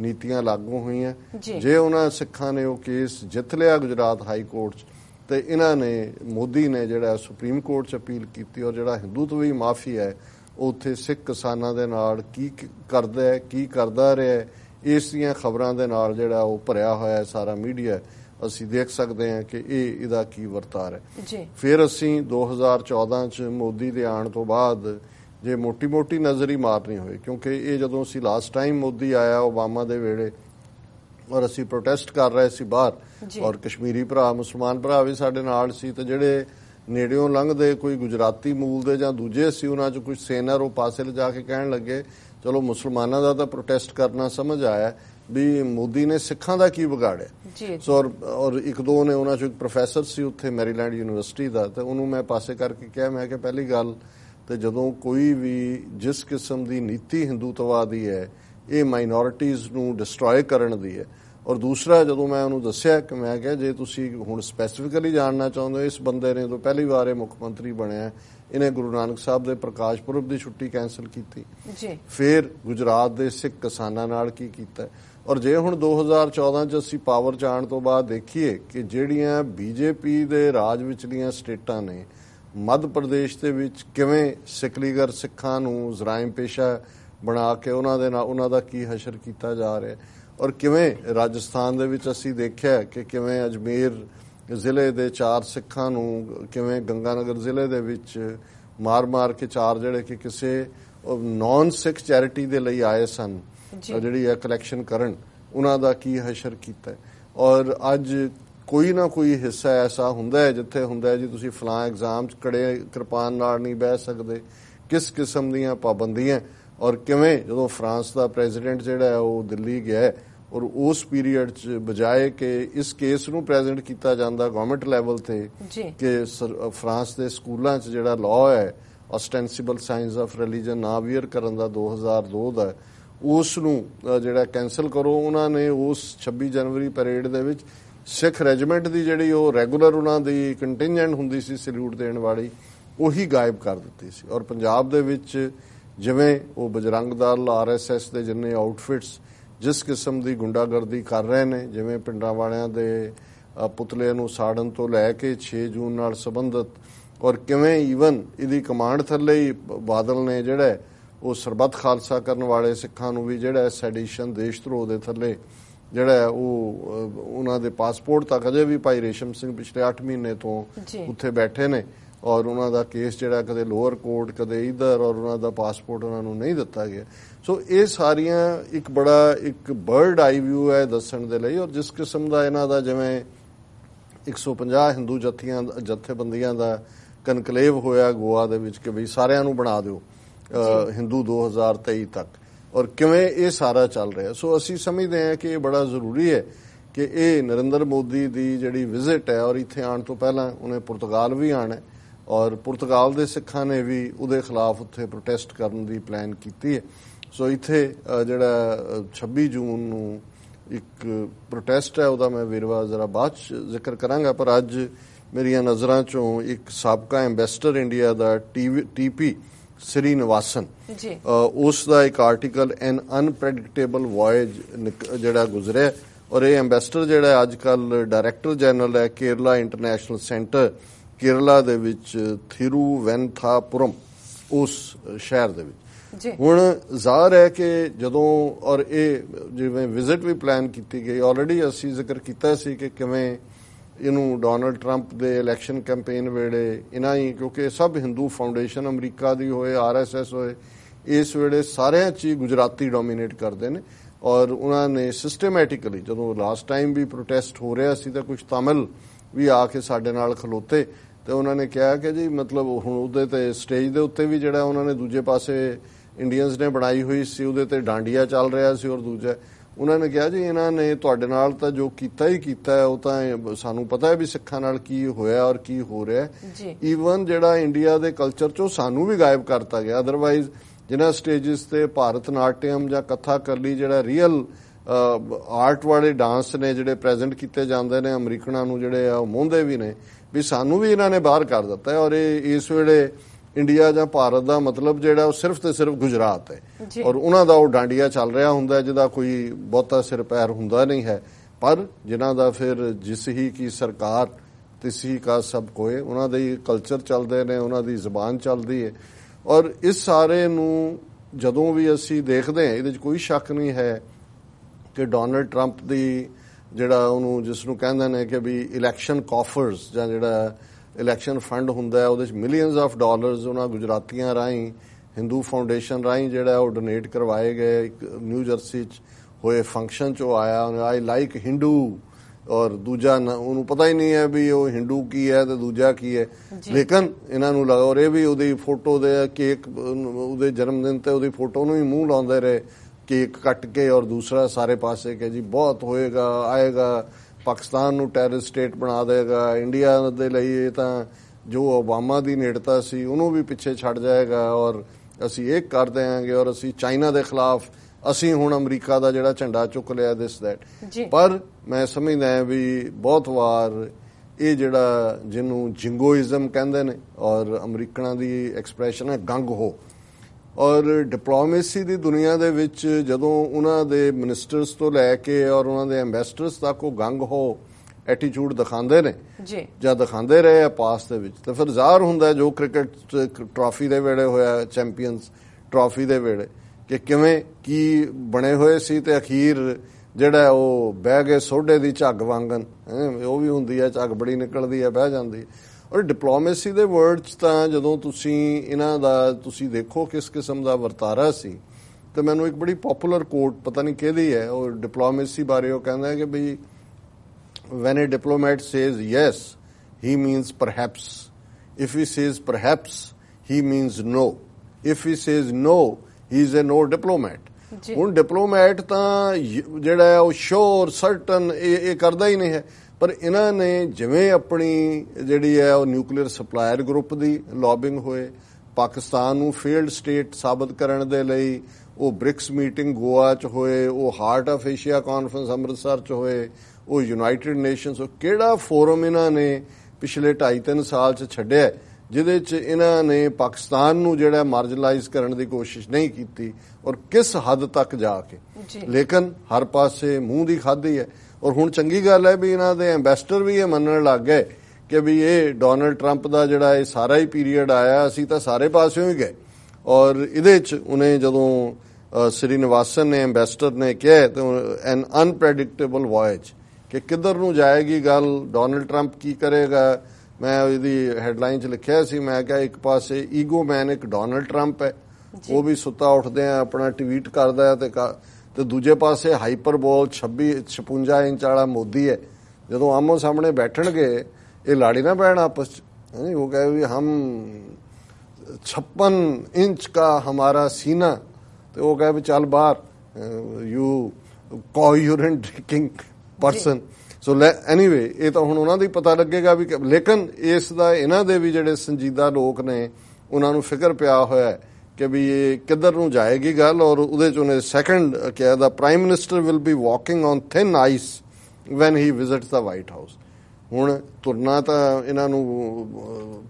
ਨੀਤੀਆਂ ਲਾਗੂ ਹੋਈਆਂ ਜੇ ਉਹਨਾਂ ਸਿੱਖਾਂ ਨੇ ਉਹ ਕੇਸ ਜਿੱਤ ਲਿਆ ਗੁਜਰਾਤ ਹਾਈ ਕੋਰਟ 'ਚ ਤੇ ਇਹਨਾਂ ਨੇ ਮੋਦੀ ਨੇ ਜਿਹੜਾ ਸੁਪਰੀਮ ਕੋਰਟ 'ਚ ਅਪੀਲ ਕੀਤੀ ਔਰ ਜਿਹੜਾ ਵੀ ਮਾਫੀ ਹੈ ਉੱਥੇ ਸਿੱਖ ਕਿਸਾਨਾਂ ਦੇ ਨਾਲ ਕੀ ਕਰਦਾ ਹੈ ਕੀ ਕਰਦਾ ਰਿਹਾ ਇਸ ਦੀਆਂ ਖਬਰਾਂ ਦੇ ਨਾਲ ਜਿਹੜਾ ਉਹ ਭਰਿਆ ਹੋਇਆ ਹੈ ਸਾਰਾ ਮੀਡੀਆ ਅਸੀਂ ਦੇਖ ਸਕਦੇ ਹਾਂ ਕਿ ਇਹ ਇਹਦਾ ਕੀ ਵਰਤਾਰ ਹੈ ਜੀ ਫਿਰ ਅਸੀਂ 2014 ਚ ਮੋਦੀ ਦੇ ਆਣ ਤੋਂ ਬਾਅਦ ਜੇ ਮੋਟੀ-ਮੋਟੀ ਨਜ਼ਰੀ ਮਾਰਨੀ ਹੋਵੇ ਕਿਉਂਕਿ ਇਹ ਜਦੋਂ ਅਸੀਂ ਲਾਸਟ ਟਾਈਮ ਮੋਦੀ ਆਇਆ ਓਬਾਮਾ ਦੇ ਵੇਲੇ ਔਰ ਅਸੀਂ ਪ੍ਰੋਟੈਸਟ ਕਰ ਰਹੇ ਸੀ ਬਾਹਰ ਔਰ ਕਸ਼ਮੀਰੀ ਭਰਾ ਮੁਸਲਮਾਨ ਭਰਾ ਵੀ ਸਾਡੇ ਨਾਲ ਸੀ ਤੇ ਜਿਹੜੇ ਨੇੜਿਓਂ ਲੰਘਦੇ ਕੋਈ ਗੁਜਰਾਤੀ ਮੂਲ ਦੇ ਜਾਂ ਦੂਜੇ ਸੀ ਉਹਨਾਂ ਚ ਕੁਝ ਸੇਨਰ ਉਹ ਪਾਸੇ ਲਿਜਾ ਕੇ ਕਹਿਣ ਲੱਗੇ ਚਲੋ ਮੁਸਲਮਾਨਾਂ ਦਾ ਤਾਂ ਪ੍ਰੋਟੈਸਟ ਕਰਨਾ ਸਮਝ ਆਇਆ ਵੀ ਮੋਦੀ ਨੇ ਸਿੱਖਾਂ ਦਾ ਕੀ ਵਿਗਾੜਿਆ ਜੀ ਸੋ ਔਰ ਇੱਕ ਦੋ ਨੇ ਉਹਨਾਂ ਚੋਂ ਇੱਕ ਪ੍ਰੋਫੈਸਰ ਸੀ ਉੱਥੇ ਮੈਰੀਲੈਂਡ ਯੂਨੀਵਰਸਿਟੀ ਦਾ ਤੇ ਉਹਨੂੰ ਮੈਂ ਪਾਸੇ ਕਰਕੇ ਕਿਹਾ ਮੈਂ ਕਿ ਪਹਿਲੀ ਗੱਲ ਤੇ ਜਦੋਂ ਕੋਈ ਵੀ ਜਿਸ ਕਿਸਮ ਦੀ ਨੀਤੀ ਹਿੰਦੂਤਵਾਦੀ ਹੈ ਇਹ ਮਾਈਨੋਰਿਟੀਆਂ ਨੂੰ ਡਿਸਟਰੋਏ ਕਰਨ ਦੀ ਹੈ ਔਰ ਦੂਸਰਾ ਜਦੋਂ ਮੈਂ ਉਹਨੂੰ ਦੱਸਿਆ ਕਿ ਮੈਂ ਕਿਹਾ ਜੇ ਤੁਸੀਂ ਹੁਣ ਸਪੈਸੀਫਿਕਲੀ ਜਾਣਨਾ ਚਾਹੁੰਦੇ ਹੋ ਇਸ ਬੰਦੇ ਨੇ ਤੋਂ ਪਹਿਲੀ ਵਾਰ ਇਹ ਮੁੱਖ ਮੰਤਰੀ ਬਣਿਆ ਇਹਨੇ ਗੁਰੂ ਨਾਨਕ ਸਾਹਿਬ ਦੇ ਪ੍ਰਕਾਸ਼ ਪੁਰਬ ਦੀ ਛੁੱਟੀ ਕੈਨਸਲ ਕੀਤੀ ਜੀ ਫਿਰ ਗੁਜਰਾਤ ਦੇ ਸਿੱਖ ਕਿਸਾਨਾਂ ਨਾਲ ਕੀ ਕੀਤਾ ਔਰ ਜੇ ਹੁਣ 2014 ਚ ਅਸੀਂ ਪਾਵਰ ਚਾਣ ਤੋਂ ਬਾਅਦ ਦੇਖੀਏ ਕਿ ਜਿਹੜੀਆਂ ਬੀਜੇਪੀ ਦੇ ਰਾਜ ਲੀਆਂ ਸਟੇਟਾਂ ਨੇ ਮੱਧ ਪ੍ਰਦੇਸ਼ ਦੇ ਵਿੱਚ ਕਿਵੇਂ ਸਿਕਲੀਗਰ ਸਿੱਖਾਂ ਨੂੰ ਜ਼ਰਾਇਮ ਪੇਸ਼ਾ ਬਣਾ ਕੇ ਉਹਨਾਂ ਦੇ ਨਾਲ ਉਹਨਾਂ ਦਾ ਕੀ ਹਸ਼ਰ ਕੀਤਾ ਜਾ ਰਿਹਾ ਹੈ ਔਰ ਕਿਵੇਂ ਰਾਜਸਥਾਨ ਦੇ ਵਿੱਚ ਅਸੀਂ ਦੇਖਿਆ ਕਿ ਕਿਵੇਂ ਅਜਮੇਰ ਜ਼ਿਲ੍ਹੇ ਦੇ ਚਾਰ ਸਿੱਖਾਂ ਨੂੰ ਕਿਵੇਂ ਗੰਗਾਨਗਰ ਜ਼ਿਲ੍ਹੇ ਦੇ ਵਿੱਚ ਮਾਰ-ਮਾਰ ਕੇ ਚਾਰ ਜਿਹੜੇ ਕਿ ਕਿਸੇ ਨਾਨ ਸਿੱਖ ਚੈਰਿਟੀ ਦੇ ਲਈ ਆਏ ਸਨ ਜਿਹੜੀ ਇਹ ਕਲੈਕਸ਼ਨ ਕਰਨ ਉਹਨਾਂ ਦਾ ਕੀ ਹਸ਼ਰ ਕੀਤਾ ਔਰ ਅੱਜ ਕੋਈ ਨਾ ਕੋਈ ਹਿੱਸਾ ਐਸਾ ਹੁੰਦਾ ਹੈ ਜਿੱਥੇ ਹੁੰਦਾ ਹੈ ਜੀ ਤੁਸੀਂ ਫਲਾਂ ਐਗਜ਼ਾਮ ਚ ਕੜੇ ਕਿਰਪਾਨ ਨਾਲ ਨਹੀਂ ਬਹਿ ਸਕਦੇ ਕਿਸ ਕਿਸਮ ਦੀਆਂ ਪਾਬੰਦੀਆਂ ਔਰ ਕਿਵੇਂ ਜਦੋਂ ਫਰਾਂਸ ਦਾ ਪ੍ਰੈਜ਼ੀਡੈਂਟ ਜਿਹੜਾ ਹੈ ਉਹ ਦਿੱਲੀ ਗਿਆ ਹੈ ਔਰ ਉਸ ਪੀਰੀਅਡ ਚ ਬਜਾਏ ਕਿ ਇਸ ਕੇਸ ਨੂੰ ਪ੍ਰੈਜ਼ੈਂਟ ਕੀਤਾ ਜਾਂਦਾ ਗਵਰਨਮੈਂਟ ਲੈਵਲ ਤੇ ਕਿ ਫਰਾਂਸ ਦੇ ਸਕੂਲਾਂ ਚ ਜਿਹੜਾ ਲਾਅ ਹੈ ਆਸਟੈਂਸੀਬਲ ਸਾਇੰਸ ਆਫ ਰਿਲੀਜੀਅਨ ਨਾ ਵੀਅਰ ਕਰਨ ਦਾ 2002 ਦਾ ਉਸ ਨੂੰ ਜਿਹੜਾ ਕੈਨਸਲ ਕਰੋ ਉਹਨਾਂ ਨੇ ਉਸ 26 ਜਨਵਰੀ ਪਰੇਡ ਦੇ ਵਿੱਚ ਸਿੱਖ ਰੈਜੀਮੈਂਟ ਦੀ ਜਿਹੜੀ ਉਹ ਰੈਗੂਲਰ ਉਹਨਾਂ ਦੀ ਕੰਟਿੰਜੈਂਟ ਹੁੰਦੀ ਸੀ ਸਲੂਟ ਦੇਣ ਵਾਲੀ ਉਹੀ ਗਾਇਬ ਕਰ ਦਿੱਤੀ ਸੀ ਔਰ ਪੰਜਾਬ ਦੇ ਵਿੱਚ ਜਿਵੇਂ ਉਹ ਬਜਰੰਗ ਦਲ ਆਰਐਸਐਸ ਦੇ ਜਿੰਨੇ ਆਊਟਫਿਟਸ ਜਿਸ ਕਿਸਮ ਦੀ ਗੁੰਡਾਗਰਦੀ ਕਰ ਰਹੇ ਨੇ ਜਿਵੇਂ ਪਿੰਡਾਂ ਵਾਲਿਆਂ ਦੇ ਪੁਤਲੇ ਨੂੰ ਸਾੜਨ ਤੋਂ ਲੈ ਕੇ 6 ਜੂਨ ਨਾਲ ਸੰਬੰਧਿਤ ਔਰ ਕਿਵੇਂ ਈਵਨ ਇਹਦੀ ਕਮਾਂਡ ਥੱਲੇ ਹੀ ਬਾਦਲ ਨੇ ਜਿਹੜਾ ਉਹ ਸਰਬੱਤ ਖਾਲਸਾ ਕਰਨ ਵਾਲੇ ਸਿੱਖਾਂ ਨੂੰ ਵੀ ਜਿਹੜਾ ਸੈਡੀਸ਼ਨ ਦੇਸ਼ ਧਰੋਹ ਦੇ ਥੱਲੇ ਜਿਹੜਾ ਉਹ ਉਹਨਾਂ ਦੇ ਪਾਸਪੋਰਟ ਤੱਕ ਅਜੇ ਵੀ ਭਾਈ ਰੇਸ਼ਮ ਸਿੰਘ ਪਿਛਲੇ 8 ਮਹੀਨੇ ਤੋਂ ਉੱਥੇ ਬੈਠੇ ਨੇ ਔਰ ਉਹਨਾਂ ਦਾ ਕੇਸ ਜਿਹੜਾ ਕਦੇ ਲੋਅਰ ਕੋਰਟ ਕਦੇ ਇਧਰ ਔਰ ਉਹਨਾਂ ਦਾ ਪਾਸਪੋਰਟ ਉਹਨਾਂ ਨੂੰ ਨਹੀਂ ਦਿੱਤਾ ਗਿਆ ਸੋ ਇਹ ਸਾਰੀਆਂ ਇੱਕ ਬੜਾ ਇੱਕ ਬਰਡ ਆਈ ਵਿਊ ਹੈ ਦੱਸਣ ਦੇ ਲਈ ਔਰ ਜਿਸ ਕਿਸਮ ਦਾ ਇਹਨਾਂ ਦਾ ਜਿਵੇਂ 150 ਹਿੰਦੂ ਜਥੀਆਂ ਜਥੇਬੰਦੀਆਂ ਦਾ ਕਨਕਲੇਵ ਹੋਇਆ ਗੋਆ ਦੇ ਵਿੱਚ ਕਿ ਵੀ ਸਾਰਿਆਂ ਨੂੰ ਬਣਾ ਦਿਓ ਹਿੰਦੂ 2023 ਤੱਕ ਔਰ ਕਿਵੇਂ ਇਹ ਸਾਰਾ ਚੱਲ ਰਿਹਾ ਸੋ ਅਸੀਂ ਸਮਝਦੇ ਹਾਂ ਕਿ ਇਹ ਬੜਾ ਜ਼ਰੂਰੀ ਹੈ ਕਿ ਇਹ ਨਰਿੰਦਰ ਮੋਦੀ ਦੀ ਜਿਹੜੀ ਵਿਜ਼ਿਟ ਹੈ ਔਰ ਇੱਥੇ ਆਉਣ ਤੋਂ ਪਹਿਲਾਂ ਉਹਨੇ ਪੁਰਤਗਾਲ ਵੀ ਆਣਾ ਹੈ ਔਰ ਪੁਰਤਗਾਲ ਦੇ ਸਿੱਖਾਂ ਨੇ ਵੀ ਉਹਦੇ ਖਿਲਾਫ ਉੱਥੇ ਪ੍ਰੋਟੈਸਟ ਕਰਨ ਦੀ ਪਲਾਨ ਕੀਤੀ ਹੈ ਸੋ ਇੱਥੇ ਜਿਹੜਾ 26 ਜੂਨ ਨੂੰ ਇੱਕ ਪ੍ਰੋਟੈਸਟ ਹੈ ਉਹਦਾ ਮੈਂ ਵੇਰਵਾ ਜ਼ਰਾ ਬਾਅਦ ਚ ਜ਼ਿਕਰ ਕਰਾਂਗਾ ਪਰ ਅੱਜ ਮੇਰੀਆਂ ਨਜ਼ਰਾਂ ਚੋਂ ਇੱਕ ਸਾਬਕਾ ਐਮਬੈਸਡਰ ਇੰਡੀਆ ਦਾ ਟੀਪੀ ਸ੍ਰੀ ਨਿਵਾਸਨ ਜੀ ਉਸ ਦਾ ਇੱਕ ਆਰਟੀਕਲ ਐਨ ਅਨਪ੍ਰੈਡਿਕਟੇਬਲ ਵੌਇਜ ਜਿਹੜਾ ਗੁਜ਼ਰਿਆ ਔਰ ਇਹ ਐਮਬੈਸਡਰ ਜਿਹੜਾ ਅੱਜ ਕੱਲ ਡਾਇਰੈਕਟਰ ਜਨਰਲ ਹੈ ਕੇਰਲਾ ਇੰਟਰਨੈਸ਼ਨਲ ਸੈਂਟਰ ਕੇਰਲਾ ਦੇ ਵਿੱਚ ਥਿਰੂ ਵੈਂਥਾਪੁਰਮ ਉਸ ਸ਼ਹਿਰ ਦੇ ਵਿੱਚ ਜੀ ਹੁਣ ਜ਼ਾਹਰ ਹੈ ਕਿ ਜਦੋਂ ਔਰ ਇਹ ਜਿਵੇਂ ਵਿਜ਼ਿਟ ਵੀ ਪਲਾਨ ਕੀਤੀ ਗਈ ਆਲਰੇਡੀ ਅਸੀਂ ਜ਼ਿਕਰ ਕੀਤਾ ਸੀ ਕਿ ਕਿਵੇਂ ਇਹਨੂੰ ਡੋਨਲਡ ਟਰੰਪ ਦੇ ਇਲੈਕਸ਼ਨ ਕੈਂਪੇਨ ਵੇਲੇ ਇਨਾਂ ਹੀ ਕਿਉਂਕਿ ਸਭ ਹਿੰਦੂ ਫਾਊਂਡੇਸ਼ਨ ਅਮਰੀਕਾ ਦੀ ਹੋਏ ਆਰਐਸਐਸ ਹੋਏ ਇਸ ਵੇਲੇ ਸਾਰਿਆਂ 'ਚ ਗੁਜਰਾਤੀ ਡੋਮੀਨੇਟ ਕਰਦੇ ਨੇ ਔਰ ਉਹਨਾਂ ਨੇ ਸਿਸਟਮੈਟਿਕਲੀ ਜਦੋਂ ਲਾਸਟ ਟਾਈਮ ਵੀ ਪ੍ਰੋਟੈਸਟ ਹੋ ਰਿਹਾ ਸੀ ਤਾਂ ਕੁਝ ਤਾਮਿਲ ਵੀ ਆ ਕੇ ਸਾਡੇ ਨਾਲ ਖਲੋਤੇ ਤੇ ਉਹਨਾਂ ਨੇ ਕਿਹਾ ਕਿ ਜੀ ਮਤਲਬ ਹੁਣ ਉਹਦੇ ਤੇ ਸਟੇਜ ਦੇ ਉੱਤੇ ਵੀ ਜਿਹੜਾ ਉਹਨਾਂ ਨੇ ਦੂਜੇ ਪਾਸੇ ਇੰਡੀਅਨਸ ਨੇ ਬਣਾਈ ਹੋਈ ਸੀ ਉਹਦੇ ਤੇ ਡਾਂਡੀਆ ਚੱਲ ਰਿਹਾ ਸੀ ਔਰ ਦੂਜਾ ਉਹਨਾਂ ਨੇ ਕਿਹਾ ਜੀ ਇਹਨਾਂ ਨੇ ਤੁਹਾਡੇ ਨਾਲ ਤਾਂ ਜੋ ਕੀਤਾ ਹੀ ਕੀਤਾ ਉਹ ਤਾਂ ਸਾਨੂੰ ਪਤਾ ਹੈ ਵੀ ਸਿੱਖਾਂ ਨਾਲ ਕੀ ਹੋਇਆ ਔਰ ਕੀ ਹੋ ਰਿਹਾ ਹੈ ਈਵਨ ਜਿਹੜਾ ਇੰਡੀਆ ਦੇ ਕਲਚਰ ਚੋਂ ਸਾਨੂੰ ਵੀ ਗਾਇਬ ਕਰਤਾ ਗਿਆ ਅਦਰਵਾਈਜ਼ ਜਿਨ੍ਹਾਂ ਸਟੇਜਸ ਤੇ ਭਾਰਤ ਨਾਟਿਅਮ ਜਾਂ ਕਥਾ ਕਰਲੀ ਜਿਹੜਾ ਰੀਅਲ ਆਰਟ ਵਾਲੇ ਡਾਂਸ ਨੇ ਜਿਹੜੇ ਪ੍ਰੈਜ਼ੈਂਟ ਕੀਤੇ ਜਾਂਦੇ ਨੇ ਅਮਰੀਕਨਾਂ ਨੂੰ ਜਿਹੜੇ ਆ ਉਹ ਮੁੰਦੇ ਵੀ ਨੇ ਵੀ ਸਾਨੂੰ ਵੀ ਇਹਨਾਂ ਨੇ ਬਾਹਰ ਕਰ ਦਿੱਤਾ ਹੈ ਔਰ ਇਹ ਇਸ ਵੇਲੇ ਇੰਡੀਆ ਜਾਂ ਭਾਰਤ ਦਾ ਮਤਲਬ ਜਿਹੜਾ ਉਹ ਸਿਰਫ ਤੇ ਸਿਰਫ ਗੁਜਰਾਤ ਹੈ ਔਰ ਉਹਨਾਂ ਦਾ ਉਹ ਡਾਂਡੀਆ ਚੱਲ ਰਿਹਾ ਹੁੰਦਾ ਜਿਹਦਾ ਕੋਈ ਬਹੁਤਾ ਸਿਰ ਪੈਰ ਹੁੰਦਾ ਨਹੀਂ ਹੈ ਪਰ ਜਿਨ੍ਹਾਂ ਦਾ ਫਿਰ ਜਿਸ ਹੀ ਕੀ ਸਰਕਾਰ ਤਿਸ ਹੀ ਕਾ ਸਭ ਕੋਏ ਉਹਨਾਂ ਦੇ ਕਲਚਰ ਚੱਲਦੇ ਨੇ ਉਹਨਾਂ ਦੀ ਜ਼ੁਬਾਨ ਚੱਲਦੀ ਹੈ ਔਰ ਇਸ ਸਾਰੇ ਨੂੰ ਜਦੋਂ ਵੀ ਅਸੀਂ ਦੇਖਦੇ ਹਾਂ ਇਹਦੇ ਵਿੱਚ ਕੋਈ ਸ਼ੱਕ ਨਹੀਂ ਹੈ ਕਿ ਡੋਨਲਡ ਟਰੰਪ ਦੀ ਜਿਹੜਾ ਉਹਨੂੰ ਜਿਸ ਨੂੰ ਕਹਿੰਦੇ ਨੇ ਕਿ ਵੀ ਇਲੈਕਸ਼ਨ ਕਾਫਰਸ ਜਾਂ ਜਿਹੜਾ ਇਲੈਕਸ਼ਨ ਫੰਡ ਹੁੰਦਾ ਹੈ ਉਹਦੇ ਵਿੱਚ ਮਿਲੀਅਨਸ ਆਫ ਡਾਲਰਸ ਉਹਨਾਂ ਗੁਜਰਾਤੀਆਂ ਰਾਹੀਂ ਹਿੰਦੂ ਫਾਊਂਡੇਸ਼ਨ ਰਾਹੀਂ ਜਿਹੜਾ ਉਹ ਡੋਨੇਟ ਕਰਵਾਏ ਗਏ ਇੱਕ ਨਿਊ ਜਰਸੀ 'ਚ ਹੋਏ ਫੰਕਸ਼ਨ 'ਚ ਆਇਆ ਉਹਨੇ ਆਈ ਲਾਈਕ ਹਿੰਦੂ ਔਰ ਦੂਜਾ ਉਹਨੂੰ ਪਤਾ ਹੀ ਨਹੀਂ ਹੈ ਵੀ ਉਹ ਹਿੰਦੂ ਕੀ ਹੈ ਤੇ ਦੂਜਾ ਕੀ ਹੈ ਲੇਕਿਨ ਇਹਨਾਂ ਨੂੰ ਲਗਾ ਔਰ ਇਹ ਵੀ ਉਹਦੀ ਫੋਟੋ ਦੇ ਕੇਕ ਉਹਦੇ ਜਨਮ ਦਿਨ ਤੇ ਉਹਦੀ ਫੋਟੋ ਨੂੰ ਹੀ ਮੂੰਹ ਲਾਉਂਦੇ ਰਹੇ ਕੇਕ ਕੱਟ ਕੇ ਔਰ ਦੂਸਰਾ ਸਾਰੇ ਪਾਸੇ ਕਿ ਜੀ ਬਹੁਤ ਹੋਏਗਾ ਆਏਗਾ ਪਾਕਿਸਤਾਨ ਨੂੰ ਟੈਰਰ ਸਟੇਟ ਬਣਾ ਦੇਗਾ ਇੰਡੀਆ ਦੇ ਲਈ ਇਹ ਤਾਂ ਜੋ ਓਬਾਮਾ ਦੀ ਨੇੜਤਾ ਸੀ ਉਹਨੂੰ ਵੀ ਪਿੱਛੇ ਛੱਡ ਜਾਏਗਾ ਔਰ ਅਸੀਂ ਇਹ ਕਰ ਦੇਾਂਗੇ ਔਰ ਅਸੀਂ ਚਾਈਨਾ ਦੇ ਖਿਲਾਫ ਅਸੀਂ ਹੁਣ ਅਮਰੀਕਾ ਦਾ ਜਿਹੜਾ ਝੰਡਾ ਚੁੱਕ ਲਿਆ ਦਿਸ ਦੈਟ ਪਰ ਮੈਂ ਸਮਝਦਾ ਹਾਂ ਵੀ ਬਹੁਤ ਵਾਰ ਇਹ ਜਿਹੜਾ ਜਿਹਨੂੰ ਜਿੰਗੋਇਜ਼ਮ ਕਹਿੰਦੇ ਨੇ ਔਰ ਅਮਰੀਕਨਾਂ ਦੀ ਐਕਸਪ੍ਰੈਸ਼ਨ ਹੈ ਗੰਗ ਹੋ ਔਰ ਡਿਪਲੋਮੇਸੀ ਦੀ ਦੁਨੀਆ ਦੇ ਵਿੱਚ ਜਦੋਂ ਉਹਨਾਂ ਦੇ ਮਿਨਿਸਟਰਸ ਤੋਂ ਲੈ ਕੇ ਔਰ ਉਹਨਾਂ ਦੇ ਐਮਬੈਸਡਰਸ ਤੱਕ ਉਹ ਗੰਗ ਹੋ ਐਟੀਟਿਊਡ ਦਿਖਾਉਂਦੇ ਨੇ ਜੀ ਜਾਂ ਦਿਖਾਉਂਦੇ ਰਹੇ ਆ ਪਾਸ ਦੇ ਵਿੱਚ ਤਾਂ ਫਿਰ ਜ਼ਾਹਰ ਹੁੰਦਾ ਜੋ ਕ੍ਰਿਕਟ ਟਰਾਫੀ ਦੇ ਵੇਲੇ ਹੋਇਆ ਚੈਂਪੀਅਨਸ ਟਰਾਫੀ ਦੇ ਵੇਲੇ ਕਿ ਕਿਵੇਂ ਕੀ ਬਣੇ ਹੋਏ ਸੀ ਤੇ ਅਖੀਰ ਜਿਹੜਾ ਉਹ ਬਹਿ ਗਏ ਸੋਡੇ ਦੀ ਝੱਗ ਵਾਂਗਨ ਉਹ ਵੀ ਹੁੰਦੀ ਹੈ ਝੱਗ ਬੜੀ ਨਿਕਲਦੀ ਹੈ ਬਹਿ ਜਾਂਦੀ ਹੈ ਔਰ ਡਿਪਲੋਮੇਸੀ ਦੇ ਵਰਡਸ ਤਾਂ ਜਦੋਂ ਤੁਸੀਂ ਇਹਨਾਂ ਦਾ ਤੁਸੀਂ ਦੇਖੋ ਕਿਸ ਕਿਸਮ ਦਾ ਵਰਤਾਰਾ ਸੀ ਤੇ ਮੈਨੂੰ ਇੱਕ ਬੜੀ ਪਪੂਲਰ ਕੋਟ ਪਤਾ ਨਹੀਂ ਕਿਹਦੀ ਹੈ ਉਹ ਡਿਪਲੋਮੇਸੀ ਬਾਰੇ ਉਹ ਕਹਿੰਦਾ ਹੈ ਕਿ ਭਈ when a diplomat says yes he means perhaps if he says perhaps he means no if he says no he is a no diplomat ਹੁਣ ਡਿਪਲੋਮੈਟ ਤਾਂ ਜਿਹੜਾ ਉਹ ਸ਼ੋਰ ਸਰਟਨ ਇਹ ਕਰਦਾ ਹੀ ਨਹੀਂ ਹੈ ਪਰ ਇਹਨਾਂ ਨੇ ਜਿਵੇਂ ਆਪਣੀ ਜਿਹੜੀ ਹੈ ਉਹ ਨਿਊਕਲੀਅਰ ਸਪਲਾਇਰ ਗਰੁੱਪ ਦੀ ਲੌਬਿੰਗ ਹੋਏ ਪਾਕਿਸਤਾਨ ਨੂੰ ਫੇਲਡ ਸਟੇਟ ਸਾਬਤ ਕਰਨ ਦੇ ਲਈ ਉਹ ਬ੍ਰਿਕਸ ਮੀਟਿੰਗ ਗੋਆ 'ਚ ਹੋਏ ਉਹ heart of Asia conference Amritsar 'ਚ ਹੋਏ ਉਹ ਯੂਨਾਈਟਿਡ ਨੇਸ਼ਨਸ ਉਹ ਕਿਹੜਾ ਫੋਰਮ ਇਹਨਾਂ ਨੇ ਪਿਛਲੇ 2.5-3 ਸਾਲ 'ਚ ਛੱਡਿਆ ਜਿਹਦੇ 'ਚ ਇਹਨਾਂ ਨੇ ਪਾਕਿਸਤਾਨ ਨੂੰ ਜਿਹੜਾ ਮਾਰਜਨਲਾਈਜ਼ ਕਰਨ ਦੀ ਕੋਸ਼ਿਸ਼ ਨਹੀਂ ਕੀਤੀ ਔਰ ਕਿਸ ਹੱਦ ਤੱਕ ਜਾ ਕੇ ਲੇਕਿਨ ਹਰ ਪਾਸੇ ਮੂੰਹ ਦੀ ਖਾਦੀ ਹੈ ਔਰ ਹੁਣ ਚੰਗੀ ਗੱਲ ਹੈ ਵੀ ਇਹਨਾਂ ਦੇ ਐਮਬੈਸਡਰ ਵੀ ਇਹ ਮੰਨਣ ਲੱਗ ਗਏ ਕਿ ਵੀ ਇਹ ਡੋਨਲਡ ਟਰੰਪ ਦਾ ਜਿਹੜਾ ਇਹ ਸਾਰਾ ਹੀ ਪੀਰੀਅਡ ਆਇਆ ਅਸੀਂ ਤਾਂ ਸਾਰੇ ਪਾਸਿਓਂ ਹੀ ਗਏ ਔਰ ਇਹਦੇ ਚ ਉਹਨੇ ਜਦੋਂ ਸ੍ਰੀ ਨਿਵਾਸਨ ਨੇ ਐਮਬੈਸਡਰ ਨੇ ਕਿਹਾ ਤਾਂ ਐਨ ਅਨਪ੍ਰੈਡਿਕਟੇਬਲ ਵਾਇਜ ਕਿ ਕਿੱਧਰ ਨੂੰ ਜਾਏਗੀ ਗੱਲ ਡੋਨਲਡ ਟਰੰਪ ਕੀ ਕਰੇਗਾ ਮੈਂ ਇਹਦੀ ਹੈਡਲਾਈਨ 'ਚ ਲਿਖਿਆ ਸੀ ਮੈਂ ਕਿਹਾ ਇੱਕ ਪਾਸੇ ਈਗੋ ਮੈਨ ਇੱਕ ਡੋਨਲਡ ਟਰੰਪ ਹੈ ਉਹ ਵੀ ਸੁੱਤਾ ਉੱਠਦੇ ਆ ਆਪਣਾ ਟਵੀਟ ਕਰਦਾ ਹੈ ਤੇ ਤੇ ਦੂਜੇ ਪਾਸੇ ਹਾਈਪਰਬੋਲ 26 56 ਇੰਚ ਵਾਲਾ ਮੋਦੀ ਹੈ ਜਦੋਂ ਆਮੋ ਸਾਹਮਣੇ ਬੈਠਣਗੇ ਇਹ ਲਾੜੀ ਨਾ ਬਹਿਣ ਆਪਸ ਚ ਨਹੀਂ ਉਹ ਕਹੇ ਵੀ ਹਮ 56 ਇੰਚ ਦਾ ਹਮਾਰਾ ਸੀਨਾ ਤੇ ਉਹ ਕਹੇ ਵੀ ਚੱਲ ਬਾਹਰ you coherent drinking person so anyway ਇਹ ਤਾਂ ਹੁਣ ਉਹਨਾਂ ਦੀ ਪਤਾ ਲੱਗੇਗਾ ਵੀ ਲੇਕਿਨ ਇਸ ਦਾ ਇਹਨਾਂ ਦੇ ਵੀ ਜਿਹੜੇ ਸੰਜੀਦਾ ਲੋਕ ਨੇ ਉਹਨਾਂ ਨੂੰ ਫਿਕਰ ਪਿਆ ਹੋਇਆ ਹੈ ਕਿ ਵੀ ਇਹ ਕਿੱਧਰ ਨੂੰ ਜਾਏਗੀ ਗੱਲ ਔਰ ਉਹਦੇ ਚ ਉਹਨੇ ਸੈਕੰਡ ਕਿਹਾ the prime minister will be walking on thin ice when he visits the White House ਹੁਣ ਤੁਰਨਾ ਤਾਂ ਇਹਨਾਂ ਨੂੰ